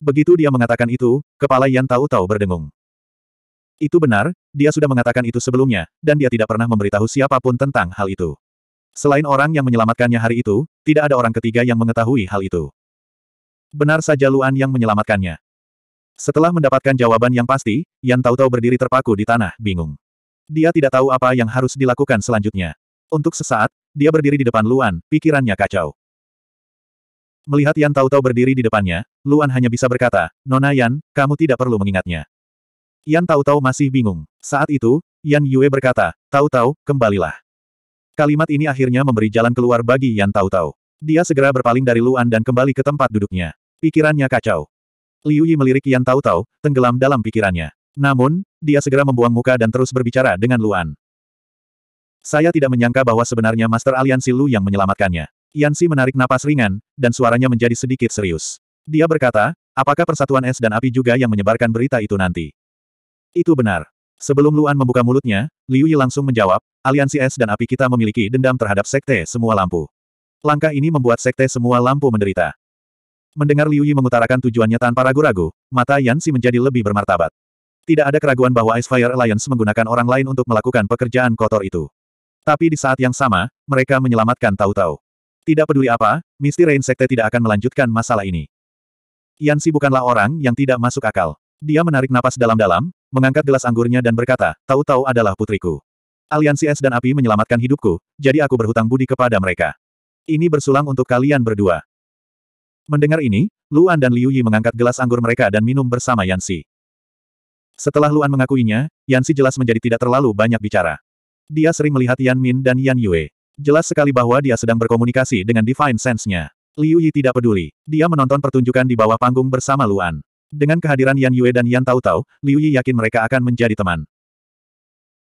Begitu dia mengatakan itu, kepala Yan Tautau berdengung. Itu benar, dia sudah mengatakan itu sebelumnya, dan dia tidak pernah memberitahu siapapun tentang hal itu. Selain orang yang menyelamatkannya hari itu, tidak ada orang ketiga yang mengetahui hal itu. Benar saja Luan yang menyelamatkannya. Setelah mendapatkan jawaban yang pasti, Yan Tautau berdiri terpaku di tanah, bingung. Dia tidak tahu apa yang harus dilakukan selanjutnya. Untuk sesaat, dia berdiri di depan Luan, pikirannya kacau. Melihat Yan Tautau berdiri di depannya, Luan hanya bisa berkata, Nona Yan, kamu tidak perlu mengingatnya. Yan tahu-tahu masih bingung. Saat itu, Yan Yue berkata, tahu-tahu, kembalilah. Kalimat ini akhirnya memberi jalan keluar bagi Yan tahu-tahu. Dia segera berpaling dari Luan dan kembali ke tempat duduknya. Pikirannya kacau. Liu Yi melirik Yan tahu-tahu, tenggelam dalam pikirannya. Namun, dia segera membuang muka dan terus berbicara dengan Luan. Saya tidak menyangka bahwa sebenarnya Master Aliansi Lu yang menyelamatkannya. Yan Si menarik napas ringan, dan suaranya menjadi sedikit serius. Dia berkata, apakah persatuan es dan api juga yang menyebarkan berita itu nanti? Itu benar. Sebelum Luan membuka mulutnya, Liu Yi langsung menjawab, aliansi es dan api kita memiliki dendam terhadap sekte semua lampu. Langkah ini membuat sekte semua lampu menderita. Mendengar Liu Yi mengutarakan tujuannya tanpa ragu-ragu, mata Yan Si menjadi lebih bermartabat. Tidak ada keraguan bahwa Fire Alliance menggunakan orang lain untuk melakukan pekerjaan kotor itu. Tapi di saat yang sama, mereka menyelamatkan tahu-tahu. Tidak peduli apa, Misty Rain Sekte tidak akan melanjutkan masalah ini. Yansi bukanlah orang yang tidak masuk akal. Dia menarik napas dalam-dalam, mengangkat gelas anggurnya dan berkata, tahu-tahu adalah putriku. Aliansi es dan api menyelamatkan hidupku, jadi aku berhutang budi kepada mereka. Ini bersulang untuk kalian berdua. Mendengar ini, Luan dan Liu Yi mengangkat gelas anggur mereka dan minum bersama Yansi. Setelah Luan mengakuinya, Yansi jelas menjadi tidak terlalu banyak bicara. Dia sering melihat Yan Min dan Yan Yue. Jelas sekali bahwa dia sedang berkomunikasi dengan Divine Sense-nya. Liu Yi tidak peduli. Dia menonton pertunjukan di bawah panggung bersama Luan. Dengan kehadiran Yan Yue dan Yan Tao Tao, Liu Yi yakin mereka akan menjadi teman.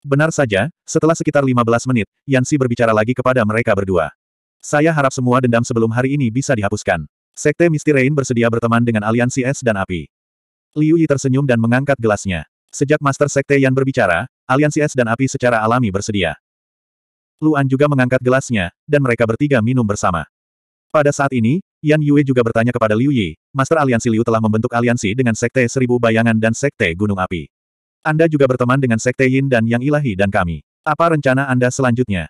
Benar saja, setelah sekitar 15 menit, Yan Si berbicara lagi kepada mereka berdua. Saya harap semua dendam sebelum hari ini bisa dihapuskan. Sekte Misty Rain bersedia berteman dengan aliansi es dan api. Liu Yi tersenyum dan mengangkat gelasnya. Sejak Master Sekte Yan berbicara, aliansi es dan api secara alami bersedia. Luan juga mengangkat gelasnya, dan mereka bertiga minum bersama. Pada saat ini, Yan Yue juga bertanya kepada Liu Yi, Master Aliansi Liu telah membentuk aliansi dengan Sekte Seribu Bayangan dan Sekte Gunung Api. Anda juga berteman dengan Sekte Yin dan Yang Ilahi dan kami. Apa rencana Anda selanjutnya?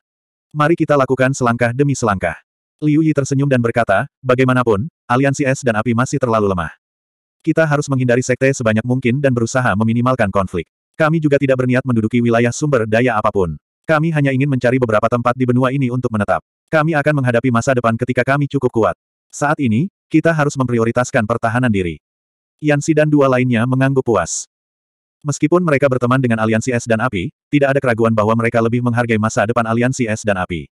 Mari kita lakukan selangkah demi selangkah. Liu Yi tersenyum dan berkata, bagaimanapun, aliansi es dan api masih terlalu lemah. Kita harus menghindari sekte sebanyak mungkin dan berusaha meminimalkan konflik. Kami juga tidak berniat menduduki wilayah sumber daya apapun. Kami hanya ingin mencari beberapa tempat di benua ini untuk menetap. Kami akan menghadapi masa depan ketika kami cukup kuat. Saat ini, kita harus memprioritaskan pertahanan diri. Yansi dan dua lainnya mengangguk puas. Meskipun mereka berteman dengan aliansi es dan api, tidak ada keraguan bahwa mereka lebih menghargai masa depan aliansi es dan api.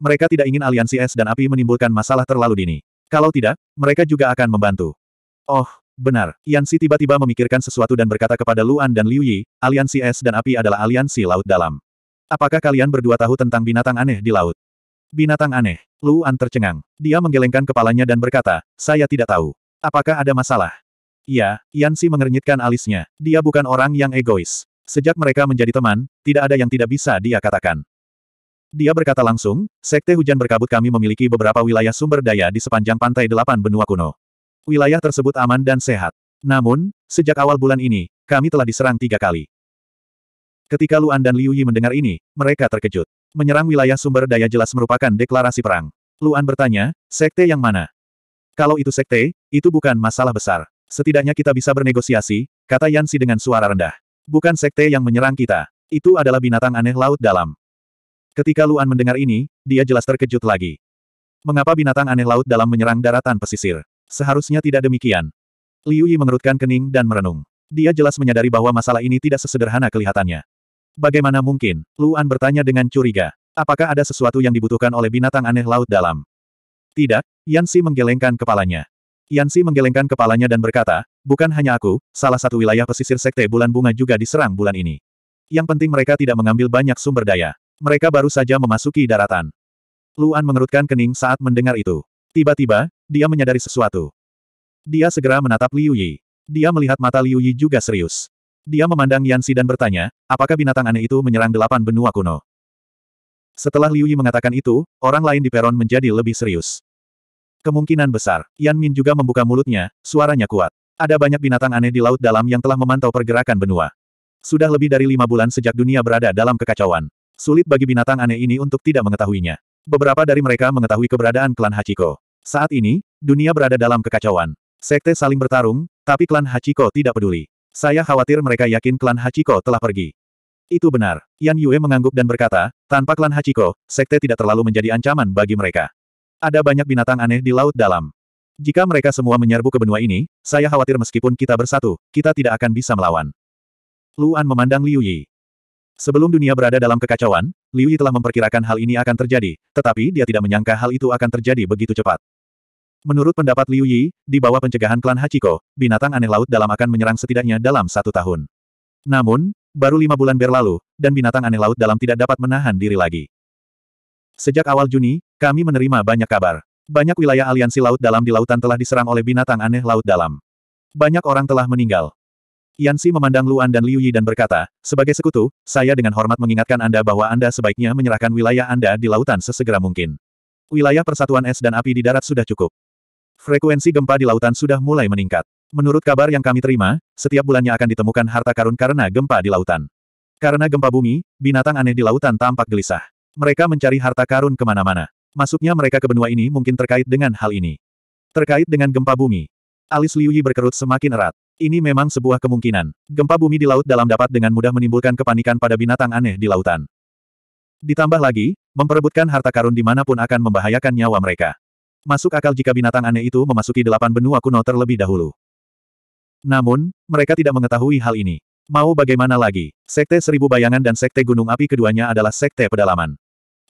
Mereka tidak ingin aliansi es dan api menimbulkan masalah terlalu dini. Kalau tidak, mereka juga akan membantu. Oh, benar. Yansi tiba-tiba memikirkan sesuatu dan berkata kepada Luan dan Liu Yi, aliansi es dan api adalah aliansi laut dalam. Apakah kalian berdua tahu tentang binatang aneh di laut? Binatang aneh. Luan tercengang. Dia menggelengkan kepalanya dan berkata, saya tidak tahu. Apakah ada masalah? Iya, Yan Yansi mengernyitkan alisnya. Dia bukan orang yang egois. Sejak mereka menjadi teman, tidak ada yang tidak bisa dia katakan. Dia berkata langsung, Sekte Hujan Berkabut kami memiliki beberapa wilayah sumber daya di sepanjang pantai delapan benua kuno. Wilayah tersebut aman dan sehat. Namun, sejak awal bulan ini, kami telah diserang tiga kali. Ketika Luan dan Liu Yi mendengar ini, mereka terkejut. Menyerang wilayah sumber daya jelas merupakan deklarasi perang. Luan bertanya, sekte yang mana? Kalau itu sekte, itu bukan masalah besar. Setidaknya kita bisa bernegosiasi, kata Yansi dengan suara rendah. Bukan sekte yang menyerang kita. Itu adalah binatang aneh laut dalam. Ketika Luan mendengar ini, dia jelas terkejut lagi. Mengapa binatang aneh laut dalam menyerang daratan pesisir? Seharusnya tidak demikian. Liu Yi mengerutkan kening dan merenung. Dia jelas menyadari bahwa masalah ini tidak sesederhana kelihatannya. Bagaimana mungkin? Luan bertanya dengan curiga. Apakah ada sesuatu yang dibutuhkan oleh binatang aneh laut dalam? Tidak, Yansi menggelengkan kepalanya. Yansi menggelengkan kepalanya dan berkata, bukan hanya aku, salah satu wilayah pesisir sekte bulan bunga juga diserang bulan ini. Yang penting mereka tidak mengambil banyak sumber daya. Mereka baru saja memasuki daratan. Luan mengerutkan kening saat mendengar itu. Tiba-tiba, dia menyadari sesuatu. Dia segera menatap Liu Yi. Dia melihat mata Liu Yi juga serius. Dia memandang Yansi dan bertanya, apakah binatang aneh itu menyerang delapan benua kuno? Setelah Liu Yi mengatakan itu, orang lain di peron menjadi lebih serius. Kemungkinan besar, Yan Min juga membuka mulutnya, suaranya kuat. Ada banyak binatang aneh di laut dalam yang telah memantau pergerakan benua. Sudah lebih dari lima bulan sejak dunia berada dalam kekacauan. Sulit bagi binatang aneh ini untuk tidak mengetahuinya. Beberapa dari mereka mengetahui keberadaan klan Hachiko. Saat ini, dunia berada dalam kekacauan. Sekte saling bertarung, tapi klan Hachiko tidak peduli. Saya khawatir mereka yakin klan Hachiko telah pergi. Itu benar. Yan Yue mengangguk dan berkata, tanpa klan Hachiko, sekte tidak terlalu menjadi ancaman bagi mereka. Ada banyak binatang aneh di laut dalam. Jika mereka semua menyerbu ke benua ini, saya khawatir meskipun kita bersatu, kita tidak akan bisa melawan. Luan memandang Liu Yi. Sebelum dunia berada dalam kekacauan, Liu Yi telah memperkirakan hal ini akan terjadi, tetapi dia tidak menyangka hal itu akan terjadi begitu cepat. Menurut pendapat Liu Yi, di bawah pencegahan klan Hachiko, binatang aneh laut dalam akan menyerang setidaknya dalam satu tahun. Namun, baru lima bulan berlalu, dan binatang aneh laut dalam tidak dapat menahan diri lagi. Sejak awal Juni, kami menerima banyak kabar. Banyak wilayah aliansi laut dalam di lautan telah diserang oleh binatang aneh laut dalam. Banyak orang telah meninggal. Yansi memandang Luan dan Liu Yi dan berkata, sebagai sekutu, saya dengan hormat mengingatkan Anda bahwa Anda sebaiknya menyerahkan wilayah Anda di lautan sesegera mungkin. Wilayah persatuan es dan api di darat sudah cukup. Frekuensi gempa di lautan sudah mulai meningkat. Menurut kabar yang kami terima, setiap bulannya akan ditemukan harta karun karena gempa di lautan. Karena gempa bumi, binatang aneh di lautan tampak gelisah. Mereka mencari harta karun kemana-mana. Masuknya mereka ke benua ini mungkin terkait dengan hal ini. Terkait dengan gempa bumi. Alis Liu Yi berkerut semakin erat. Ini memang sebuah kemungkinan. Gempa bumi di laut dalam dapat dengan mudah menimbulkan kepanikan pada binatang aneh di lautan. Ditambah lagi, memperebutkan harta karun dimanapun akan membahayakan nyawa mereka. Masuk akal jika binatang aneh itu memasuki delapan benua kuno terlebih dahulu. Namun, mereka tidak mengetahui hal ini. Mau bagaimana lagi, Sekte Seribu Bayangan dan Sekte Gunung Api keduanya adalah Sekte Pedalaman.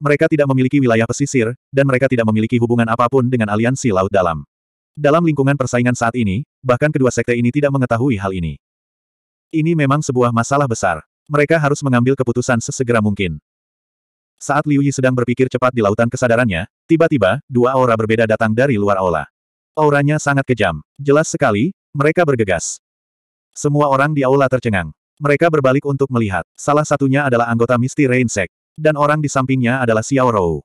Mereka tidak memiliki wilayah pesisir, dan mereka tidak memiliki hubungan apapun dengan aliansi Laut Dalam. Dalam lingkungan persaingan saat ini, bahkan kedua sekte ini tidak mengetahui hal ini. Ini memang sebuah masalah besar. Mereka harus mengambil keputusan sesegera mungkin. Saat Liu Yi sedang berpikir cepat di lautan kesadarannya, tiba-tiba, dua aura berbeda datang dari luar aula. Auranya sangat kejam. Jelas sekali, mereka bergegas. Semua orang di aula tercengang. Mereka berbalik untuk melihat. Salah satunya adalah anggota Misty Rainsek. Dan orang di sampingnya adalah Xiao Rou.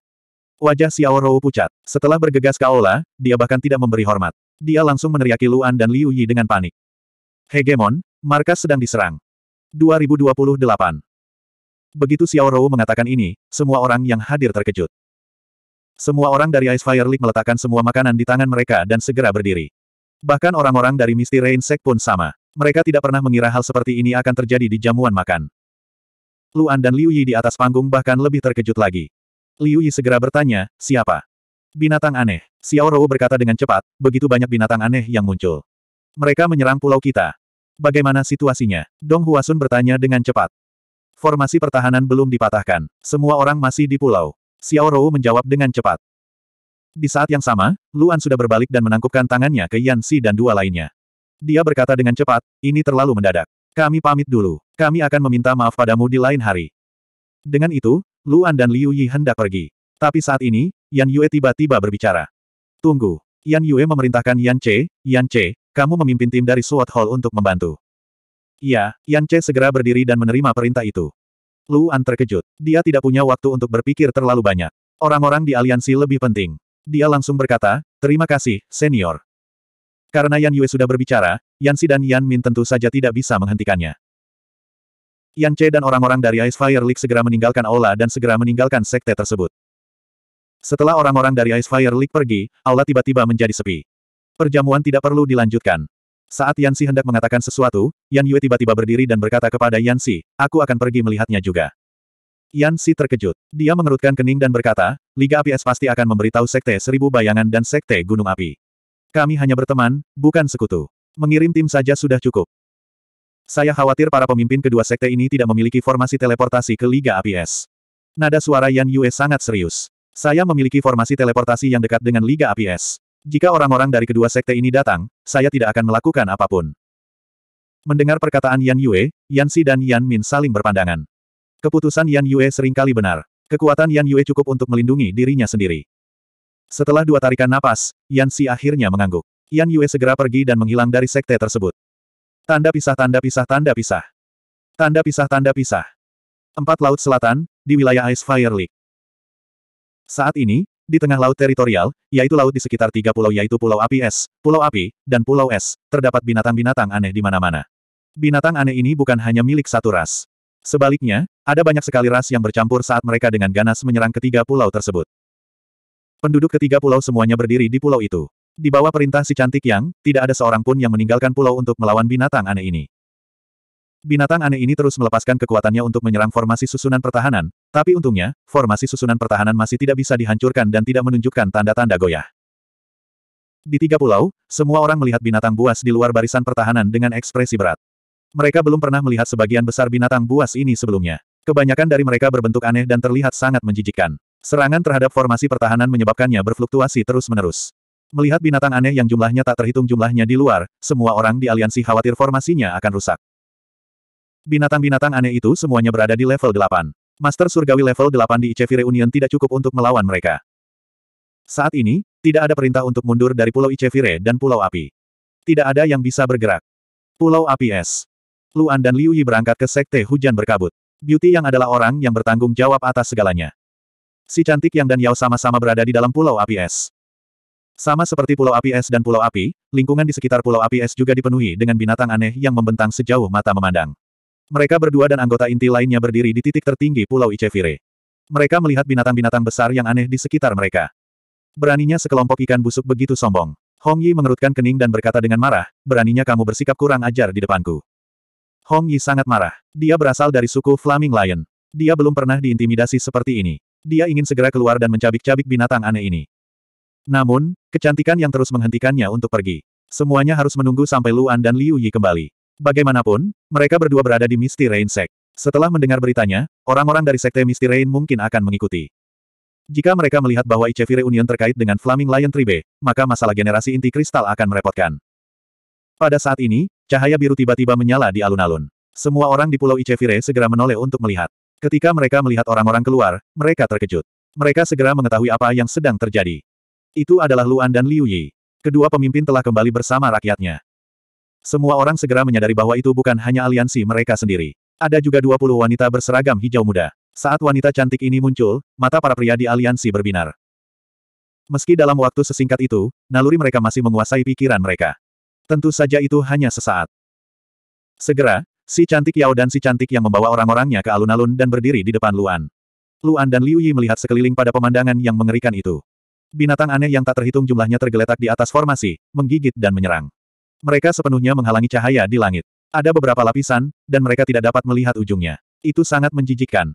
Wajah Xiao Rou pucat. Setelah bergegas ke aula, dia bahkan tidak memberi hormat. Dia langsung meneriaki Luan dan Liu Yi dengan panik. Hegemon, markas sedang diserang. 2028 Begitu Xiao Rou mengatakan ini, semua orang yang hadir terkejut. Semua orang dari Ice Fire League meletakkan semua makanan di tangan mereka dan segera berdiri. Bahkan orang-orang dari Misty Rain Sect pun sama. Mereka tidak pernah mengira hal seperti ini akan terjadi di jamuan makan. Luan dan Liu Yi di atas panggung bahkan lebih terkejut lagi. Liu Yi segera bertanya, siapa? Binatang aneh. Xiao Rou berkata dengan cepat, begitu banyak binatang aneh yang muncul. Mereka menyerang pulau kita. Bagaimana situasinya? Dong Huasun bertanya dengan cepat. Formasi pertahanan belum dipatahkan. Semua orang masih di pulau. Xiao Rou menjawab dengan cepat. Di saat yang sama, Luan sudah berbalik dan menangkupkan tangannya ke Yan Si dan dua lainnya. Dia berkata dengan cepat, ini terlalu mendadak. Kami pamit dulu. Kami akan meminta maaf padamu di lain hari. Dengan itu, Luan dan Liu Yi hendak pergi. Tapi saat ini, Yan Yue tiba-tiba berbicara. Tunggu. Yan Yue memerintahkan Yan Che, Yan Che, kamu memimpin tim dari SWAT Hall untuk membantu. Iya, Yan Che segera berdiri dan menerima perintah itu. Luan terkejut. Dia tidak punya waktu untuk berpikir terlalu banyak. Orang-orang di aliansi lebih penting. Dia langsung berkata, terima kasih, senior. Karena Yan Yue sudah berbicara, Yan Si dan Yan Min tentu saja tidak bisa menghentikannya. Yan Che dan orang-orang dari Ice Fire League segera meninggalkan aula dan segera meninggalkan sekte tersebut. Setelah orang-orang dari Ice Fire League pergi, aula tiba-tiba menjadi sepi. Perjamuan tidak perlu dilanjutkan. Saat Yansi hendak mengatakan sesuatu, Yan Yue tiba-tiba berdiri dan berkata kepada Yansi, aku akan pergi melihatnya juga. Yansi terkejut. Dia mengerutkan kening dan berkata, Liga Api Es pasti akan memberitahu Sekte Seribu Bayangan dan Sekte Gunung Api. Kami hanya berteman, bukan sekutu. Mengirim tim saja sudah cukup. Saya khawatir para pemimpin kedua sekte ini tidak memiliki formasi teleportasi ke Liga Api Es. Nada suara Yan Yue sangat serius. Saya memiliki formasi teleportasi yang dekat dengan Liga Api Es. Jika orang-orang dari kedua sekte ini datang, saya tidak akan melakukan apapun. Mendengar perkataan Yan Yue, Yan Si dan Yan Min saling berpandangan. Keputusan Yan Yue seringkali benar. Kekuatan Yan Yue cukup untuk melindungi dirinya sendiri. Setelah dua tarikan napas, Yan Si akhirnya mengangguk. Yan Yue segera pergi dan menghilang dari sekte tersebut. Tanda pisah tanda pisah tanda pisah. Tanda pisah tanda pisah. Empat Laut Selatan, di wilayah Ice Fire League. Saat ini, di tengah laut teritorial, yaitu laut di sekitar tiga pulau yaitu Pulau Api Es, Pulau Api, dan Pulau Es, terdapat binatang-binatang aneh di mana-mana. Binatang aneh ini bukan hanya milik satu ras. Sebaliknya, ada banyak sekali ras yang bercampur saat mereka dengan ganas menyerang ketiga pulau tersebut. Penduduk ketiga pulau semuanya berdiri di pulau itu. Di bawah perintah si cantik yang, tidak ada seorang pun yang meninggalkan pulau untuk melawan binatang aneh ini. Binatang aneh ini terus melepaskan kekuatannya untuk menyerang formasi susunan pertahanan, tapi untungnya, formasi susunan pertahanan masih tidak bisa dihancurkan dan tidak menunjukkan tanda-tanda goyah. Di tiga pulau, semua orang melihat binatang buas di luar barisan pertahanan dengan ekspresi berat. Mereka belum pernah melihat sebagian besar binatang buas ini sebelumnya. Kebanyakan dari mereka berbentuk aneh dan terlihat sangat menjijikkan. Serangan terhadap formasi pertahanan menyebabkannya berfluktuasi terus-menerus. Melihat binatang aneh yang jumlahnya tak terhitung jumlahnya di luar, semua orang di aliansi khawatir formasinya akan rusak. Binatang-binatang aneh itu semuanya berada di level 8. Master Surgawi level 8 di Ichevi Reunion tidak cukup untuk melawan mereka. Saat ini, tidak ada perintah untuk mundur dari Pulau Ichevire dan Pulau Api. Tidak ada yang bisa bergerak. Pulau Api Es. Luan dan Liu Yi berangkat ke Sekte Hujan Berkabut. Beauty yang adalah orang yang bertanggung jawab atas segalanya. Si cantik yang dan Yao sama-sama berada di dalam Pulau Api Es. Sama seperti Pulau Api Es dan Pulau Api, lingkungan di sekitar Pulau Api Es juga dipenuhi dengan binatang aneh yang membentang sejauh mata memandang. Mereka berdua dan anggota inti lainnya berdiri di titik tertinggi Pulau Icevire. Mereka melihat binatang-binatang besar yang aneh di sekitar mereka. Beraninya sekelompok ikan busuk begitu sombong. Hong Yi mengerutkan kening dan berkata dengan marah, beraninya kamu bersikap kurang ajar di depanku. Hong Yi sangat marah. Dia berasal dari suku Flaming Lion. Dia belum pernah diintimidasi seperti ini. Dia ingin segera keluar dan mencabik-cabik binatang aneh ini. Namun, kecantikan yang terus menghentikannya untuk pergi. Semuanya harus menunggu sampai Luan dan Liu Yi kembali. Bagaimanapun, mereka berdua berada di Misty Rain Sect. Setelah mendengar beritanya, orang-orang dari Sekte Misty Rain mungkin akan mengikuti. Jika mereka melihat bahwa Ichevire Union terkait dengan Flaming Lion Tribe, maka masalah generasi inti kristal akan merepotkan. Pada saat ini, cahaya biru tiba-tiba menyala di alun-alun. Semua orang di Pulau Ichevire segera menoleh untuk melihat. Ketika mereka melihat orang-orang keluar, mereka terkejut. Mereka segera mengetahui apa yang sedang terjadi. Itu adalah Luan dan Liu Yi. Kedua pemimpin telah kembali bersama rakyatnya. Semua orang segera menyadari bahwa itu bukan hanya aliansi mereka sendiri. Ada juga 20 wanita berseragam hijau muda. Saat wanita cantik ini muncul, mata para pria di aliansi berbinar. Meski dalam waktu sesingkat itu, naluri mereka masih menguasai pikiran mereka. Tentu saja itu hanya sesaat. Segera, si cantik Yao dan si cantik yang membawa orang-orangnya ke alun-alun dan berdiri di depan Luan. Luan dan Liu Yi melihat sekeliling pada pemandangan yang mengerikan itu. Binatang aneh yang tak terhitung jumlahnya tergeletak di atas formasi, menggigit dan menyerang. Mereka sepenuhnya menghalangi cahaya di langit. Ada beberapa lapisan, dan mereka tidak dapat melihat ujungnya. Itu sangat menjijikkan.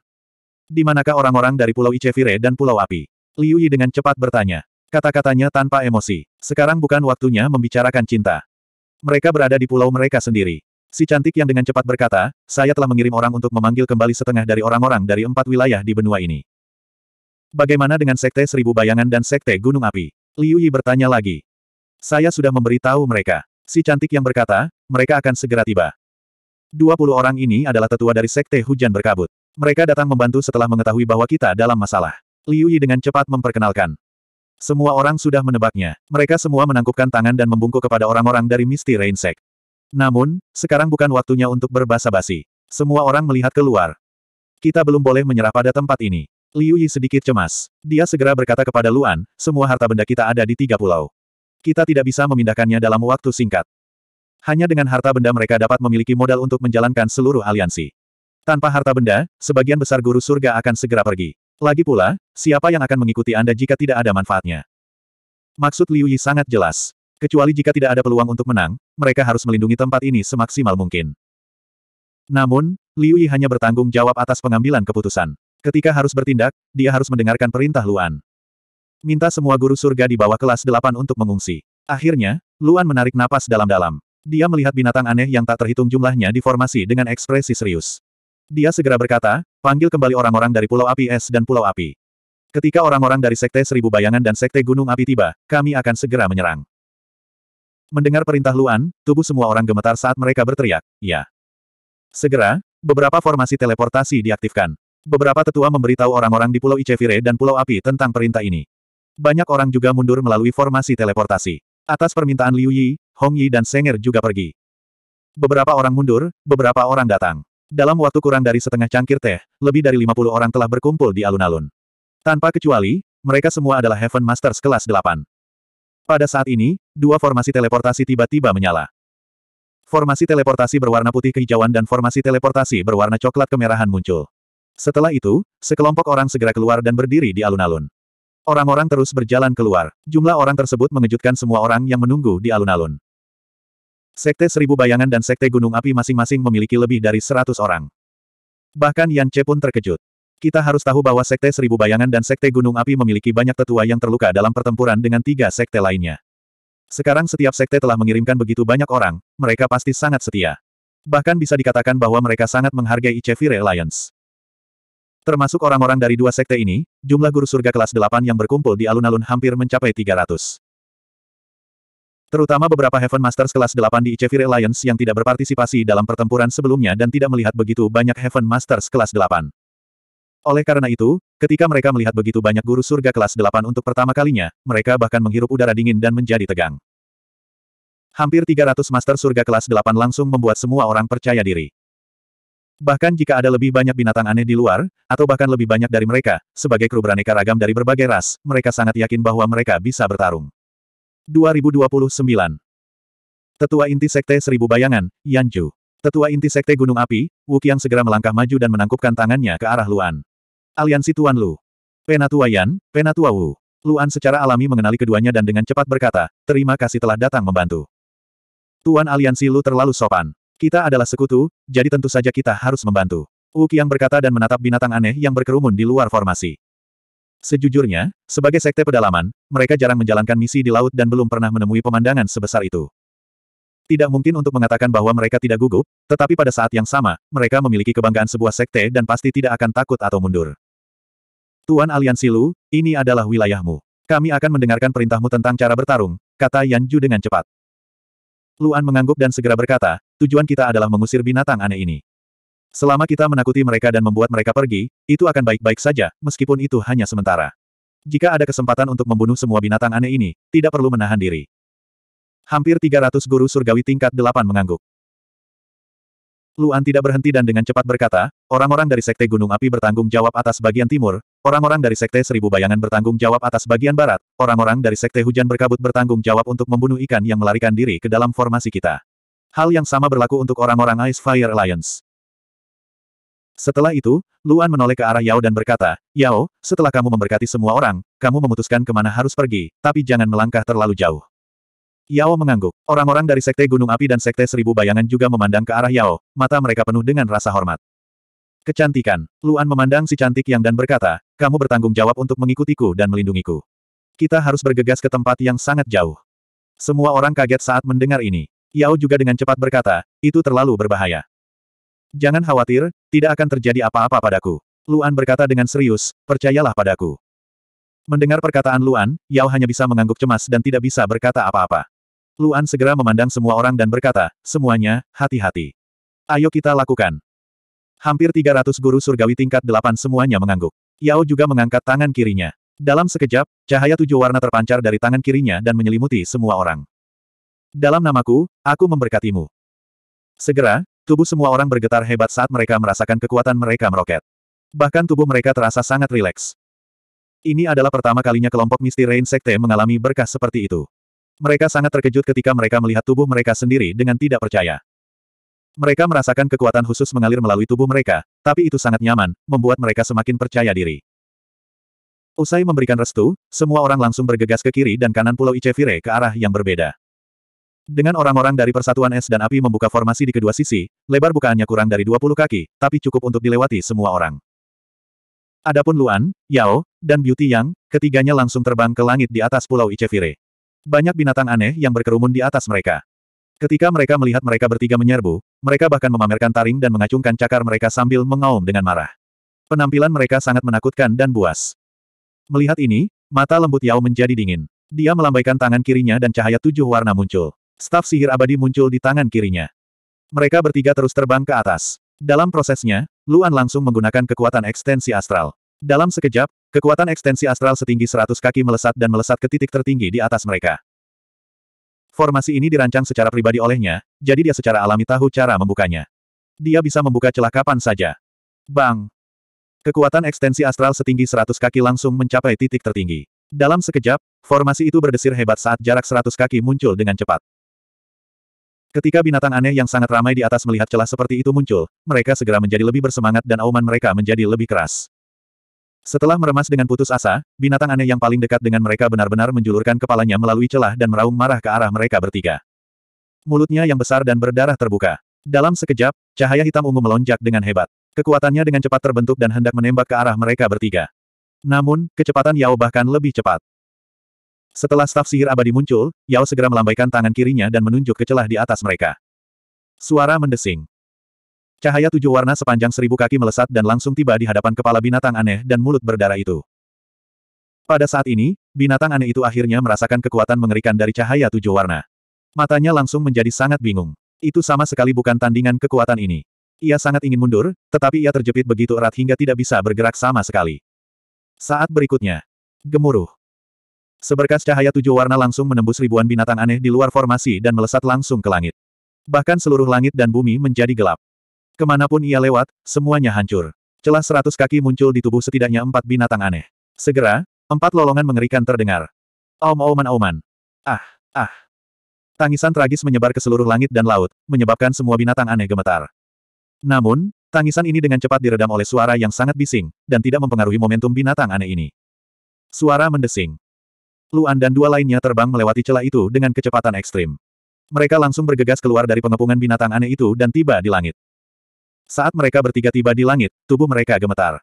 Di manakah orang-orang dari Pulau Icevire dan Pulau Api? Liu Yi dengan cepat bertanya. Kata-katanya tanpa emosi. Sekarang bukan waktunya membicarakan cinta. Mereka berada di pulau mereka sendiri. Si cantik yang dengan cepat berkata, saya telah mengirim orang untuk memanggil kembali setengah dari orang-orang dari empat wilayah di benua ini. Bagaimana dengan Sekte Seribu Bayangan dan Sekte Gunung Api? Liu Yi bertanya lagi. Saya sudah memberitahu mereka. Si cantik yang berkata, mereka akan segera tiba. 20 orang ini adalah tetua dari Sekte Hujan Berkabut. Mereka datang membantu setelah mengetahui bahwa kita dalam masalah. Liu Yi dengan cepat memperkenalkan. Semua orang sudah menebaknya. Mereka semua menangkupkan tangan dan membungkuk kepada orang-orang dari Misty Rain Sek. Namun, sekarang bukan waktunya untuk berbasa-basi. Semua orang melihat keluar. Kita belum boleh menyerah pada tempat ini. Liu Yi sedikit cemas. Dia segera berkata kepada Luan, semua harta benda kita ada di tiga pulau. Kita tidak bisa memindahkannya dalam waktu singkat. Hanya dengan harta benda mereka dapat memiliki modal untuk menjalankan seluruh aliansi. Tanpa harta benda, sebagian besar guru surga akan segera pergi. Lagi pula, siapa yang akan mengikuti Anda jika tidak ada manfaatnya? Maksud Liu Yi sangat jelas. Kecuali jika tidak ada peluang untuk menang, mereka harus melindungi tempat ini semaksimal mungkin. Namun, Liu Yi hanya bertanggung jawab atas pengambilan keputusan. Ketika harus bertindak, dia harus mendengarkan perintah Luan. Minta semua guru surga di bawah kelas 8 untuk mengungsi. Akhirnya, Luan menarik napas dalam-dalam. Dia melihat binatang aneh yang tak terhitung jumlahnya di formasi dengan ekspresi serius. Dia segera berkata, panggil kembali orang-orang dari Pulau Api Es dan Pulau Api. Ketika orang-orang dari Sekte Seribu Bayangan dan Sekte Gunung Api tiba, kami akan segera menyerang. Mendengar perintah Luan, tubuh semua orang gemetar saat mereka berteriak, ya. Segera, beberapa formasi teleportasi diaktifkan. Beberapa tetua memberitahu orang-orang di Pulau Icevire dan Pulau Api tentang perintah ini. Banyak orang juga mundur melalui formasi teleportasi. Atas permintaan Liu Yi, Hong Yi dan Senger juga pergi. Beberapa orang mundur, beberapa orang datang. Dalam waktu kurang dari setengah cangkir teh, lebih dari 50 orang telah berkumpul di alun-alun. Tanpa kecuali, mereka semua adalah Heaven Masters kelas 8. Pada saat ini, dua formasi teleportasi tiba-tiba menyala. Formasi teleportasi berwarna putih kehijauan dan formasi teleportasi berwarna coklat kemerahan muncul. Setelah itu, sekelompok orang segera keluar dan berdiri di alun-alun. Orang-orang terus berjalan keluar. Jumlah orang tersebut mengejutkan semua orang yang menunggu di alun-alun. Sekte Seribu Bayangan dan Sekte Gunung Api masing-masing memiliki lebih dari seratus orang. Bahkan Yan Che pun terkejut. Kita harus tahu bahwa Sekte Seribu Bayangan dan Sekte Gunung Api memiliki banyak tetua yang terluka dalam pertempuran dengan tiga sekte lainnya. Sekarang setiap sekte telah mengirimkan begitu banyak orang, mereka pasti sangat setia. Bahkan bisa dikatakan bahwa mereka sangat menghargai Ichevire Alliance. Termasuk orang-orang dari dua sekte ini, jumlah guru surga kelas 8 yang berkumpul di alun-alun hampir mencapai 300. Terutama beberapa Heaven Masters kelas 8 di Ichevire Alliance yang tidak berpartisipasi dalam pertempuran sebelumnya dan tidak melihat begitu banyak Heaven Masters kelas 8. Oleh karena itu, ketika mereka melihat begitu banyak guru surga kelas 8 untuk pertama kalinya, mereka bahkan menghirup udara dingin dan menjadi tegang. Hampir 300 master surga kelas 8 langsung membuat semua orang percaya diri. Bahkan jika ada lebih banyak binatang aneh di luar, atau bahkan lebih banyak dari mereka, sebagai kru beraneka ragam dari berbagai ras, mereka sangat yakin bahwa mereka bisa bertarung. 2029 Tetua Inti Sekte Seribu Bayangan, Yanju. Tetua Inti Sekte Gunung Api, Wukiang segera melangkah maju dan menangkupkan tangannya ke arah Luan. Aliansi Tuan Lu. Penatua Yan, Penatua Wu. Luan secara alami mengenali keduanya dan dengan cepat berkata, terima kasih telah datang membantu. Tuan Aliansi Lu terlalu sopan. Kita adalah sekutu, jadi tentu saja kita harus membantu. Wu Qiang berkata dan menatap binatang aneh yang berkerumun di luar formasi. Sejujurnya, sebagai sekte pedalaman, mereka jarang menjalankan misi di laut dan belum pernah menemui pemandangan sebesar itu. Tidak mungkin untuk mengatakan bahwa mereka tidak gugup, tetapi pada saat yang sama, mereka memiliki kebanggaan sebuah sekte dan pasti tidak akan takut atau mundur. Tuan Aliansi Lu, ini adalah wilayahmu. Kami akan mendengarkan perintahmu tentang cara bertarung, kata Yan Ju dengan cepat. Luan mengangguk dan segera berkata, tujuan kita adalah mengusir binatang aneh ini. Selama kita menakuti mereka dan membuat mereka pergi, itu akan baik-baik saja, meskipun itu hanya sementara. Jika ada kesempatan untuk membunuh semua binatang aneh ini, tidak perlu menahan diri. Hampir 300 guru surgawi tingkat 8 mengangguk. Luan tidak berhenti dan dengan cepat berkata, orang-orang dari Sekte Gunung Api bertanggung jawab atas bagian timur, orang-orang dari Sekte Seribu Bayangan bertanggung jawab atas bagian barat, orang-orang dari Sekte Hujan Berkabut bertanggung jawab untuk membunuh ikan yang melarikan diri ke dalam formasi kita. Hal yang sama berlaku untuk orang-orang Ice Fire Alliance. Setelah itu, Luan menoleh ke arah Yao dan berkata, Yao, setelah kamu memberkati semua orang, kamu memutuskan kemana harus pergi, tapi jangan melangkah terlalu jauh. Yao mengangguk. Orang-orang dari Sekte Gunung Api dan Sekte Seribu Bayangan juga memandang ke arah Yao, mata mereka penuh dengan rasa hormat. Kecantikan. Luan memandang si cantik yang dan berkata, kamu bertanggung jawab untuk mengikutiku dan melindungiku. Kita harus bergegas ke tempat yang sangat jauh. Semua orang kaget saat mendengar ini. Yao juga dengan cepat berkata, itu terlalu berbahaya. Jangan khawatir, tidak akan terjadi apa-apa padaku. Luan berkata dengan serius, percayalah padaku. Mendengar perkataan Luan, Yao hanya bisa mengangguk cemas dan tidak bisa berkata apa-apa. Luan segera memandang semua orang dan berkata, semuanya, hati-hati. Ayo kita lakukan. Hampir 300 guru surgawi tingkat 8 semuanya mengangguk. Yao juga mengangkat tangan kirinya. Dalam sekejap, cahaya tujuh warna terpancar dari tangan kirinya dan menyelimuti semua orang. Dalam namaku, aku memberkatimu. Segera, tubuh semua orang bergetar hebat saat mereka merasakan kekuatan mereka meroket. Bahkan tubuh mereka terasa sangat rileks. Ini adalah pertama kalinya kelompok Misty Rain Sekte mengalami berkah seperti itu. Mereka sangat terkejut ketika mereka melihat tubuh mereka sendiri dengan tidak percaya. Mereka merasakan kekuatan khusus mengalir melalui tubuh mereka, tapi itu sangat nyaman, membuat mereka semakin percaya diri. Usai memberikan restu, semua orang langsung bergegas ke kiri dan kanan Pulau Icevire ke arah yang berbeda. Dengan orang-orang dari Persatuan Es dan Api membuka formasi di kedua sisi, lebar bukaannya kurang dari 20 kaki, tapi cukup untuk dilewati semua orang. Adapun Luan, Yao, dan Beauty Yang, ketiganya langsung terbang ke langit di atas Pulau Ichevire. Banyak binatang aneh yang berkerumun di atas mereka. Ketika mereka melihat mereka bertiga menyerbu, mereka bahkan memamerkan taring dan mengacungkan cakar mereka sambil mengaum dengan marah. Penampilan mereka sangat menakutkan dan buas. Melihat ini, mata lembut Yao menjadi dingin. Dia melambaikan tangan kirinya dan cahaya tujuh warna muncul. Staf sihir abadi muncul di tangan kirinya. Mereka bertiga terus terbang ke atas. Dalam prosesnya, Luan langsung menggunakan kekuatan ekstensi astral. Dalam sekejap, kekuatan ekstensi astral setinggi 100 kaki melesat dan melesat ke titik tertinggi di atas mereka. Formasi ini dirancang secara pribadi olehnya, jadi dia secara alami tahu cara membukanya. Dia bisa membuka celah kapan saja. Bang! Kekuatan ekstensi astral setinggi 100 kaki langsung mencapai titik tertinggi. Dalam sekejap, formasi itu berdesir hebat saat jarak 100 kaki muncul dengan cepat. Ketika binatang aneh yang sangat ramai di atas melihat celah seperti itu muncul, mereka segera menjadi lebih bersemangat dan auman mereka menjadi lebih keras. Setelah meremas dengan putus asa, binatang aneh yang paling dekat dengan mereka benar-benar menjulurkan kepalanya melalui celah dan meraung marah ke arah mereka bertiga. Mulutnya yang besar dan berdarah terbuka. Dalam sekejap, cahaya hitam ungu melonjak dengan hebat. Kekuatannya dengan cepat terbentuk dan hendak menembak ke arah mereka bertiga. Namun, kecepatan Yao bahkan lebih cepat. Setelah staf sihir abadi muncul, Yao segera melambaikan tangan kirinya dan menunjuk ke celah di atas mereka. Suara mendesing. Cahaya tujuh warna sepanjang seribu kaki melesat dan langsung tiba di hadapan kepala binatang aneh dan mulut berdarah itu. Pada saat ini, binatang aneh itu akhirnya merasakan kekuatan mengerikan dari cahaya tujuh warna. Matanya langsung menjadi sangat bingung. Itu sama sekali bukan tandingan kekuatan ini. Ia sangat ingin mundur, tetapi ia terjepit begitu erat hingga tidak bisa bergerak sama sekali. Saat berikutnya. Gemuruh. Seberkas cahaya tujuh warna langsung menembus ribuan binatang aneh di luar formasi dan melesat langsung ke langit. Bahkan seluruh langit dan bumi menjadi gelap. Kemanapun ia lewat, semuanya hancur. Celah seratus kaki muncul di tubuh setidaknya empat binatang aneh. Segera, empat lolongan mengerikan terdengar. Aum-auman-auman. Ah, ah. Tangisan tragis menyebar ke seluruh langit dan laut, menyebabkan semua binatang aneh gemetar. Namun, Tangisan ini dengan cepat diredam oleh suara yang sangat bising, dan tidak mempengaruhi momentum binatang aneh ini. Suara mendesing. Luan dan dua lainnya terbang melewati celah itu dengan kecepatan ekstrim. Mereka langsung bergegas keluar dari pengepungan binatang aneh itu dan tiba di langit. Saat mereka bertiga tiba di langit, tubuh mereka gemetar.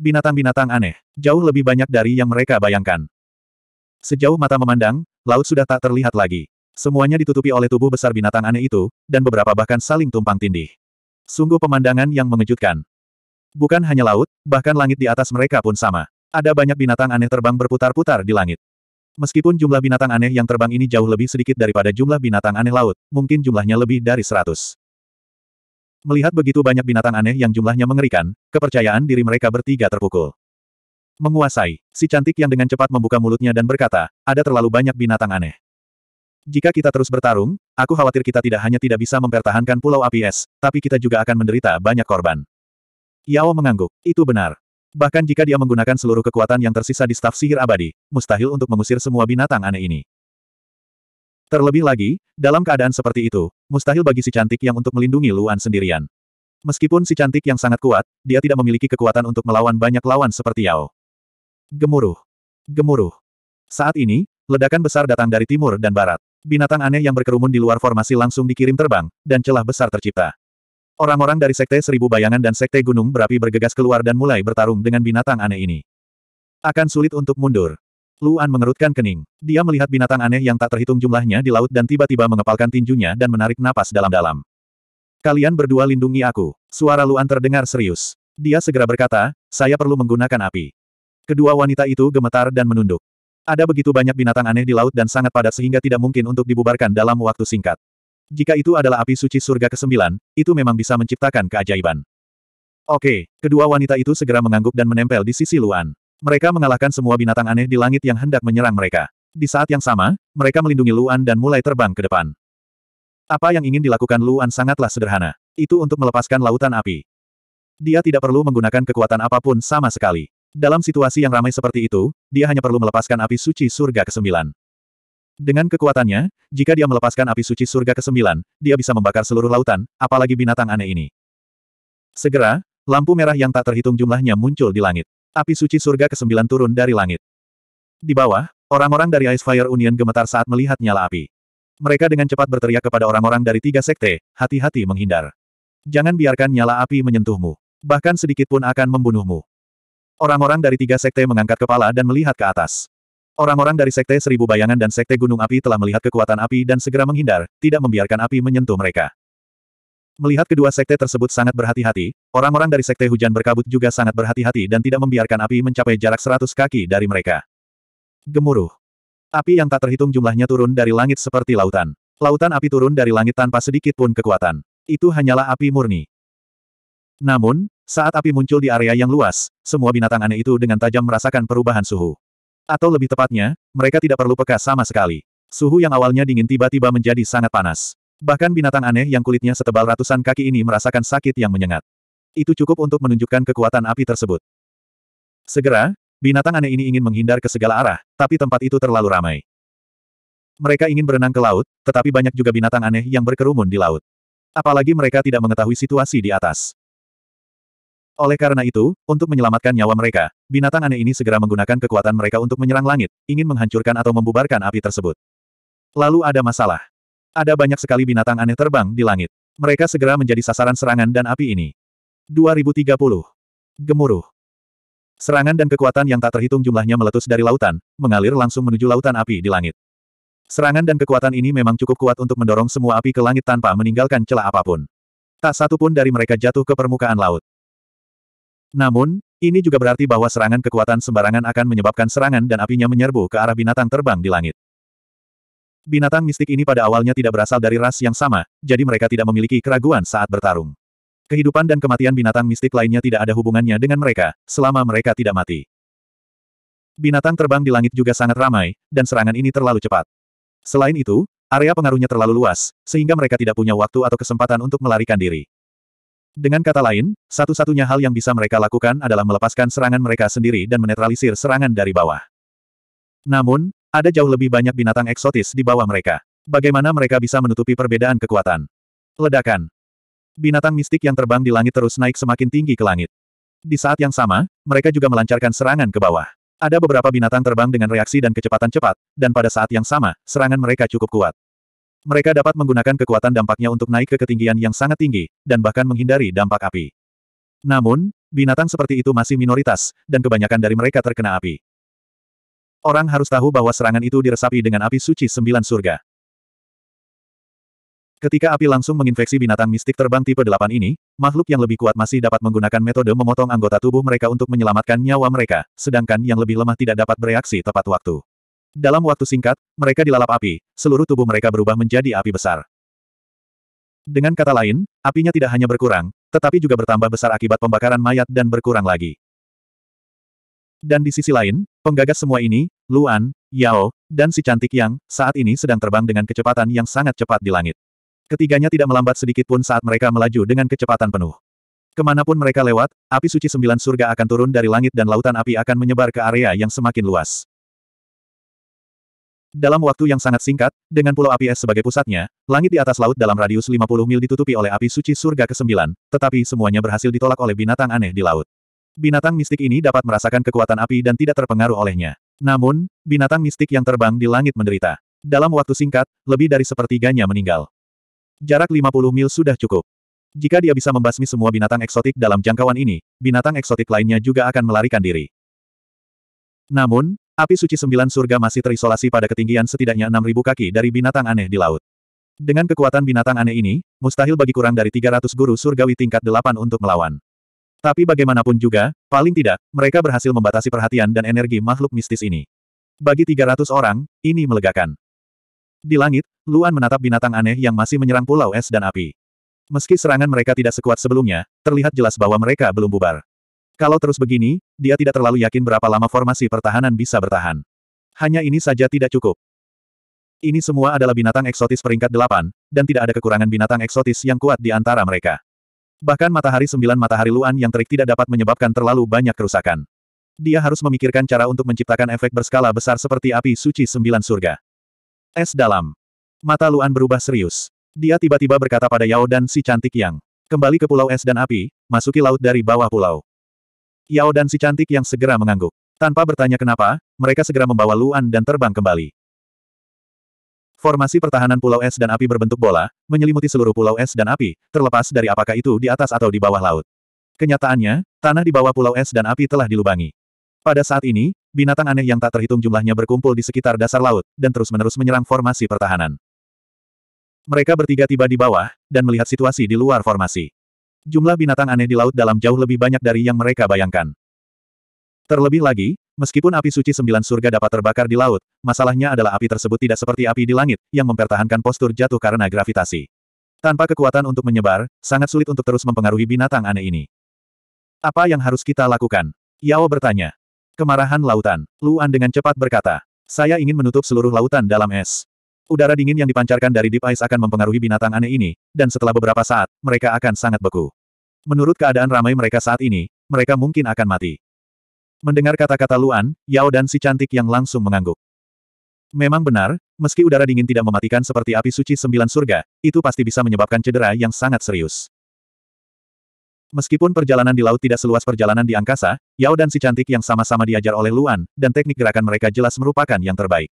Binatang-binatang aneh, jauh lebih banyak dari yang mereka bayangkan. Sejauh mata memandang, laut sudah tak terlihat lagi. Semuanya ditutupi oleh tubuh besar binatang aneh itu, dan beberapa bahkan saling tumpang tindih. Sungguh pemandangan yang mengejutkan. Bukan hanya laut, bahkan langit di atas mereka pun sama. Ada banyak binatang aneh terbang berputar-putar di langit. Meskipun jumlah binatang aneh yang terbang ini jauh lebih sedikit daripada jumlah binatang aneh laut, mungkin jumlahnya lebih dari seratus. Melihat begitu banyak binatang aneh yang jumlahnya mengerikan, kepercayaan diri mereka bertiga terpukul. Menguasai, si cantik yang dengan cepat membuka mulutnya dan berkata, ada terlalu banyak binatang aneh. Jika kita terus bertarung, aku khawatir kita tidak hanya tidak bisa mempertahankan Pulau APS, tapi kita juga akan menderita banyak korban. Yao mengangguk, itu benar. Bahkan jika dia menggunakan seluruh kekuatan yang tersisa di staf sihir abadi, mustahil untuk mengusir semua binatang aneh ini. Terlebih lagi, dalam keadaan seperti itu, mustahil bagi si cantik yang untuk melindungi Luan sendirian. Meskipun si cantik yang sangat kuat, dia tidak memiliki kekuatan untuk melawan banyak lawan seperti Yao. Gemuruh. Gemuruh. Saat ini, ledakan besar datang dari timur dan barat. Binatang aneh yang berkerumun di luar formasi langsung dikirim terbang, dan celah besar tercipta. Orang-orang dari Sekte Seribu Bayangan dan Sekte Gunung Berapi bergegas keluar dan mulai bertarung dengan binatang aneh ini. Akan sulit untuk mundur. Luan mengerutkan kening. Dia melihat binatang aneh yang tak terhitung jumlahnya di laut dan tiba-tiba mengepalkan tinjunya dan menarik napas dalam-dalam. Kalian berdua lindungi aku. Suara Luan terdengar serius. Dia segera berkata, saya perlu menggunakan api. Kedua wanita itu gemetar dan menunduk. Ada begitu banyak binatang aneh di laut dan sangat padat sehingga tidak mungkin untuk dibubarkan dalam waktu singkat. Jika itu adalah api suci surga ke-9, itu memang bisa menciptakan keajaiban. Oke, kedua wanita itu segera mengangguk dan menempel di sisi Luan. Mereka mengalahkan semua binatang aneh di langit yang hendak menyerang mereka. Di saat yang sama, mereka melindungi Luan dan mulai terbang ke depan. Apa yang ingin dilakukan Luan sangatlah sederhana. Itu untuk melepaskan lautan api. Dia tidak perlu menggunakan kekuatan apapun sama sekali. Dalam situasi yang ramai seperti itu, dia hanya perlu melepaskan api suci surga ke-9. Dengan kekuatannya, jika dia melepaskan api suci surga ke-9, dia bisa membakar seluruh lautan, apalagi binatang aneh ini. Segera, lampu merah yang tak terhitung jumlahnya muncul di langit. Api suci surga ke-9 turun dari langit. Di bawah, orang-orang dari Ice Fire Union gemetar saat melihat nyala api. Mereka dengan cepat berteriak kepada orang-orang dari tiga sekte, hati-hati menghindar. Jangan biarkan nyala api menyentuhmu. Bahkan sedikit pun akan membunuhmu. Orang-orang dari tiga sekte mengangkat kepala dan melihat ke atas. Orang-orang dari Sekte Seribu Bayangan dan Sekte Gunung Api telah melihat kekuatan api dan segera menghindar, tidak membiarkan api menyentuh mereka. Melihat kedua sekte tersebut sangat berhati-hati, orang-orang dari Sekte Hujan Berkabut juga sangat berhati-hati dan tidak membiarkan api mencapai jarak seratus kaki dari mereka. Gemuruh. Api yang tak terhitung jumlahnya turun dari langit seperti lautan. Lautan api turun dari langit tanpa sedikit pun kekuatan. Itu hanyalah api murni. Namun, saat api muncul di area yang luas, semua binatang aneh itu dengan tajam merasakan perubahan suhu. Atau lebih tepatnya, mereka tidak perlu peka sama sekali. Suhu yang awalnya dingin tiba-tiba menjadi sangat panas. Bahkan binatang aneh yang kulitnya setebal ratusan kaki ini merasakan sakit yang menyengat. Itu cukup untuk menunjukkan kekuatan api tersebut. Segera, binatang aneh ini ingin menghindar ke segala arah, tapi tempat itu terlalu ramai. Mereka ingin berenang ke laut, tetapi banyak juga binatang aneh yang berkerumun di laut. Apalagi mereka tidak mengetahui situasi di atas. Oleh karena itu, untuk menyelamatkan nyawa mereka, binatang aneh ini segera menggunakan kekuatan mereka untuk menyerang langit, ingin menghancurkan atau membubarkan api tersebut. Lalu ada masalah. Ada banyak sekali binatang aneh terbang di langit. Mereka segera menjadi sasaran serangan dan api ini. 2030. Gemuruh. Serangan dan kekuatan yang tak terhitung jumlahnya meletus dari lautan, mengalir langsung menuju lautan api di langit. Serangan dan kekuatan ini memang cukup kuat untuk mendorong semua api ke langit tanpa meninggalkan celah apapun. Tak satu pun dari mereka jatuh ke permukaan laut. Namun, ini juga berarti bahwa serangan kekuatan sembarangan akan menyebabkan serangan dan apinya menyerbu ke arah binatang terbang di langit. Binatang mistik ini pada awalnya tidak berasal dari ras yang sama, jadi mereka tidak memiliki keraguan saat bertarung. Kehidupan dan kematian binatang mistik lainnya tidak ada hubungannya dengan mereka, selama mereka tidak mati. Binatang terbang di langit juga sangat ramai, dan serangan ini terlalu cepat. Selain itu, area pengaruhnya terlalu luas, sehingga mereka tidak punya waktu atau kesempatan untuk melarikan diri. Dengan kata lain, satu-satunya hal yang bisa mereka lakukan adalah melepaskan serangan mereka sendiri dan menetralisir serangan dari bawah. Namun, ada jauh lebih banyak binatang eksotis di bawah mereka. Bagaimana mereka bisa menutupi perbedaan kekuatan? Ledakan. Binatang mistik yang terbang di langit terus naik semakin tinggi ke langit. Di saat yang sama, mereka juga melancarkan serangan ke bawah. Ada beberapa binatang terbang dengan reaksi dan kecepatan cepat, dan pada saat yang sama, serangan mereka cukup kuat. Mereka dapat menggunakan kekuatan dampaknya untuk naik ke ketinggian yang sangat tinggi, dan bahkan menghindari dampak api. Namun, binatang seperti itu masih minoritas, dan kebanyakan dari mereka terkena api. Orang harus tahu bahwa serangan itu diresapi dengan api suci sembilan surga. Ketika api langsung menginfeksi binatang mistik terbang tipe delapan ini, makhluk yang lebih kuat masih dapat menggunakan metode memotong anggota tubuh mereka untuk menyelamatkan nyawa mereka, sedangkan yang lebih lemah tidak dapat bereaksi tepat waktu. Dalam waktu singkat, mereka dilalap api, seluruh tubuh mereka berubah menjadi api besar. Dengan kata lain, apinya tidak hanya berkurang, tetapi juga bertambah besar akibat pembakaran mayat dan berkurang lagi. Dan di sisi lain, penggagas semua ini, Luan, Yao, dan si cantik yang, saat ini sedang terbang dengan kecepatan yang sangat cepat di langit. Ketiganya tidak melambat sedikit pun saat mereka melaju dengan kecepatan penuh. Kemanapun mereka lewat, api suci sembilan surga akan turun dari langit dan lautan api akan menyebar ke area yang semakin luas. Dalam waktu yang sangat singkat, dengan pulau api es sebagai pusatnya, langit di atas laut dalam radius 50 mil ditutupi oleh api suci surga ke-9, tetapi semuanya berhasil ditolak oleh binatang aneh di laut. Binatang mistik ini dapat merasakan kekuatan api dan tidak terpengaruh olehnya. Namun, binatang mistik yang terbang di langit menderita. Dalam waktu singkat, lebih dari sepertiganya meninggal. Jarak 50 mil sudah cukup. Jika dia bisa membasmi semua binatang eksotik dalam jangkauan ini, binatang eksotik lainnya juga akan melarikan diri. Namun, Api suci sembilan surga masih terisolasi pada ketinggian setidaknya 6.000 kaki dari binatang aneh di laut. Dengan kekuatan binatang aneh ini, mustahil bagi kurang dari 300 guru surgawi tingkat 8 untuk melawan. Tapi bagaimanapun juga, paling tidak, mereka berhasil membatasi perhatian dan energi makhluk mistis ini. Bagi 300 orang, ini melegakan. Di langit, Luan menatap binatang aneh yang masih menyerang pulau es dan api. Meski serangan mereka tidak sekuat sebelumnya, terlihat jelas bahwa mereka belum bubar. Kalau terus begini, dia tidak terlalu yakin berapa lama formasi pertahanan bisa bertahan. Hanya ini saja tidak cukup. Ini semua adalah binatang eksotis peringkat delapan, dan tidak ada kekurangan binatang eksotis yang kuat di antara mereka. Bahkan matahari sembilan matahari luan yang terik tidak dapat menyebabkan terlalu banyak kerusakan. Dia harus memikirkan cara untuk menciptakan efek berskala besar seperti api suci sembilan surga. Es dalam. Mata Luan berubah serius. Dia tiba-tiba berkata pada Yao dan si cantik yang kembali ke pulau es dan api, masuki laut dari bawah pulau. Yao dan si cantik yang segera mengangguk. Tanpa bertanya kenapa, mereka segera membawa Luan dan terbang kembali. Formasi pertahanan Pulau Es dan Api berbentuk bola, menyelimuti seluruh Pulau Es dan Api, terlepas dari apakah itu di atas atau di bawah laut. Kenyataannya, tanah di bawah Pulau Es dan Api telah dilubangi. Pada saat ini, binatang aneh yang tak terhitung jumlahnya berkumpul di sekitar dasar laut, dan terus-menerus menyerang formasi pertahanan. Mereka bertiga tiba di bawah, dan melihat situasi di luar formasi. Jumlah binatang aneh di laut dalam jauh lebih banyak dari yang mereka bayangkan. Terlebih lagi, meskipun api suci sembilan surga dapat terbakar di laut, masalahnya adalah api tersebut tidak seperti api di langit, yang mempertahankan postur jatuh karena gravitasi. Tanpa kekuatan untuk menyebar, sangat sulit untuk terus mempengaruhi binatang aneh ini. Apa yang harus kita lakukan? Yao bertanya. Kemarahan lautan. Luan dengan cepat berkata. Saya ingin menutup seluruh lautan dalam es. Udara dingin yang dipancarkan dari Deep Ice akan mempengaruhi binatang aneh ini, dan setelah beberapa saat, mereka akan sangat beku. Menurut keadaan ramai mereka saat ini, mereka mungkin akan mati. Mendengar kata-kata Luan, Yao dan si cantik yang langsung mengangguk. Memang benar, meski udara dingin tidak mematikan seperti api suci sembilan surga, itu pasti bisa menyebabkan cedera yang sangat serius. Meskipun perjalanan di laut tidak seluas perjalanan di angkasa, Yao dan si cantik yang sama-sama diajar oleh Luan, dan teknik gerakan mereka jelas merupakan yang terbaik.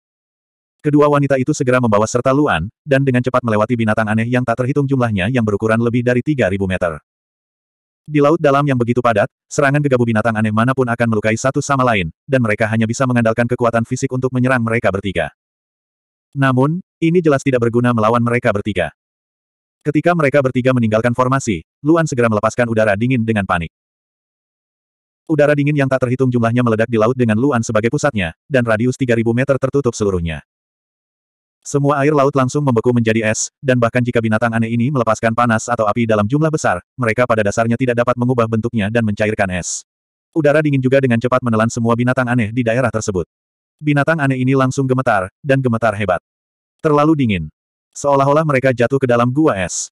Kedua wanita itu segera membawa serta Luan, dan dengan cepat melewati binatang aneh yang tak terhitung jumlahnya yang berukuran lebih dari 3.000 meter. Di laut dalam yang begitu padat, serangan gegabah binatang aneh manapun akan melukai satu sama lain, dan mereka hanya bisa mengandalkan kekuatan fisik untuk menyerang mereka bertiga. Namun, ini jelas tidak berguna melawan mereka bertiga. Ketika mereka bertiga meninggalkan formasi, Luan segera melepaskan udara dingin dengan panik. Udara dingin yang tak terhitung jumlahnya meledak di laut dengan Luan sebagai pusatnya, dan radius 3.000 meter tertutup seluruhnya. Semua air laut langsung membeku menjadi es, dan bahkan jika binatang aneh ini melepaskan panas atau api dalam jumlah besar, mereka pada dasarnya tidak dapat mengubah bentuknya dan mencairkan es. Udara dingin juga dengan cepat menelan semua binatang aneh di daerah tersebut. Binatang aneh ini langsung gemetar, dan gemetar hebat. Terlalu dingin. Seolah-olah mereka jatuh ke dalam gua es.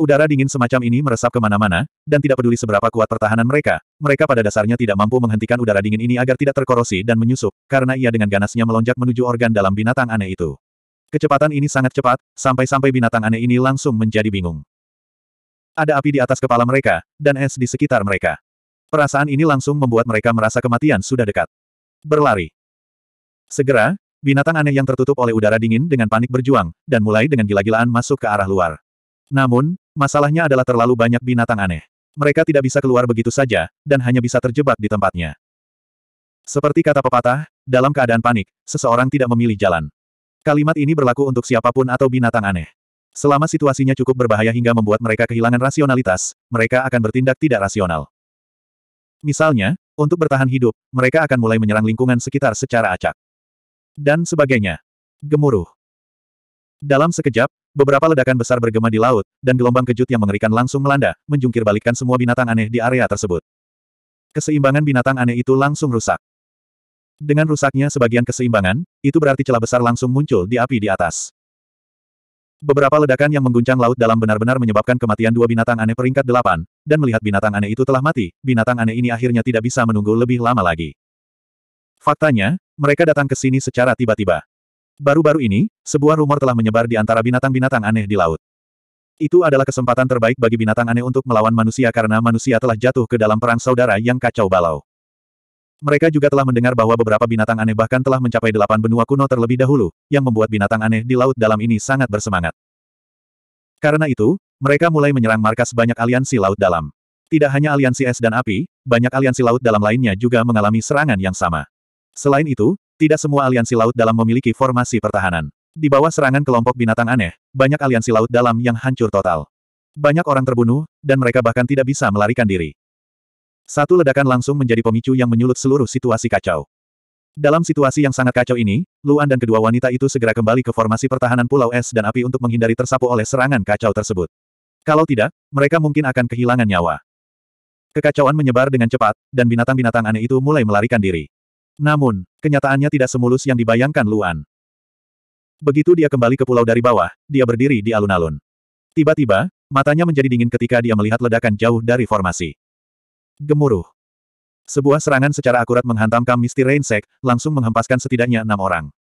Udara dingin semacam ini meresap kemana-mana, dan tidak peduli seberapa kuat pertahanan mereka, mereka pada dasarnya tidak mampu menghentikan udara dingin ini agar tidak terkorosi dan menyusup, karena ia dengan ganasnya melonjak menuju organ dalam binatang aneh itu. Kecepatan ini sangat cepat, sampai-sampai binatang aneh ini langsung menjadi bingung. Ada api di atas kepala mereka, dan es di sekitar mereka. Perasaan ini langsung membuat mereka merasa kematian sudah dekat. Berlari. Segera, binatang aneh yang tertutup oleh udara dingin dengan panik berjuang, dan mulai dengan gila-gilaan masuk ke arah luar. Namun, Masalahnya adalah terlalu banyak binatang aneh. Mereka tidak bisa keluar begitu saja, dan hanya bisa terjebak di tempatnya. Seperti kata pepatah, dalam keadaan panik, seseorang tidak memilih jalan. Kalimat ini berlaku untuk siapapun atau binatang aneh. Selama situasinya cukup berbahaya hingga membuat mereka kehilangan rasionalitas, mereka akan bertindak tidak rasional. Misalnya, untuk bertahan hidup, mereka akan mulai menyerang lingkungan sekitar secara acak. Dan sebagainya. Gemuruh. Dalam sekejap, beberapa ledakan besar bergema di laut, dan gelombang kejut yang mengerikan langsung melanda, menjungkir balikkan semua binatang aneh di area tersebut. Keseimbangan binatang aneh itu langsung rusak. Dengan rusaknya sebagian keseimbangan, itu berarti celah besar langsung muncul di api di atas. Beberapa ledakan yang mengguncang laut dalam benar-benar menyebabkan kematian dua binatang aneh peringkat delapan, dan melihat binatang aneh itu telah mati, binatang aneh ini akhirnya tidak bisa menunggu lebih lama lagi. Faktanya, mereka datang ke sini secara tiba-tiba. Baru-baru ini, sebuah rumor telah menyebar di antara binatang-binatang aneh di laut. Itu adalah kesempatan terbaik bagi binatang aneh untuk melawan manusia karena manusia telah jatuh ke dalam perang saudara yang kacau balau. Mereka juga telah mendengar bahwa beberapa binatang aneh bahkan telah mencapai delapan benua kuno terlebih dahulu, yang membuat binatang aneh di laut dalam ini sangat bersemangat. Karena itu, mereka mulai menyerang markas banyak aliansi laut dalam. Tidak hanya aliansi es dan api, banyak aliansi laut dalam lainnya juga mengalami serangan yang sama. Selain itu, tidak semua aliansi laut dalam memiliki formasi pertahanan. Di bawah serangan kelompok binatang aneh, banyak aliansi laut dalam yang hancur total. Banyak orang terbunuh, dan mereka bahkan tidak bisa melarikan diri. Satu ledakan langsung menjadi pemicu yang menyulut seluruh situasi kacau. Dalam situasi yang sangat kacau ini, Luan dan kedua wanita itu segera kembali ke formasi pertahanan Pulau Es dan Api untuk menghindari tersapu oleh serangan kacau tersebut. Kalau tidak, mereka mungkin akan kehilangan nyawa. Kekacauan menyebar dengan cepat, dan binatang-binatang aneh itu mulai melarikan diri. Namun, Kenyataannya tidak semulus yang dibayangkan Luan. Begitu dia kembali ke pulau dari bawah, dia berdiri di alun-alun. Tiba-tiba, matanya menjadi dingin ketika dia melihat ledakan jauh dari formasi. Gemuruh. Sebuah serangan secara akurat menghantam Kam Misty Rainsek, langsung menghempaskan setidaknya enam orang.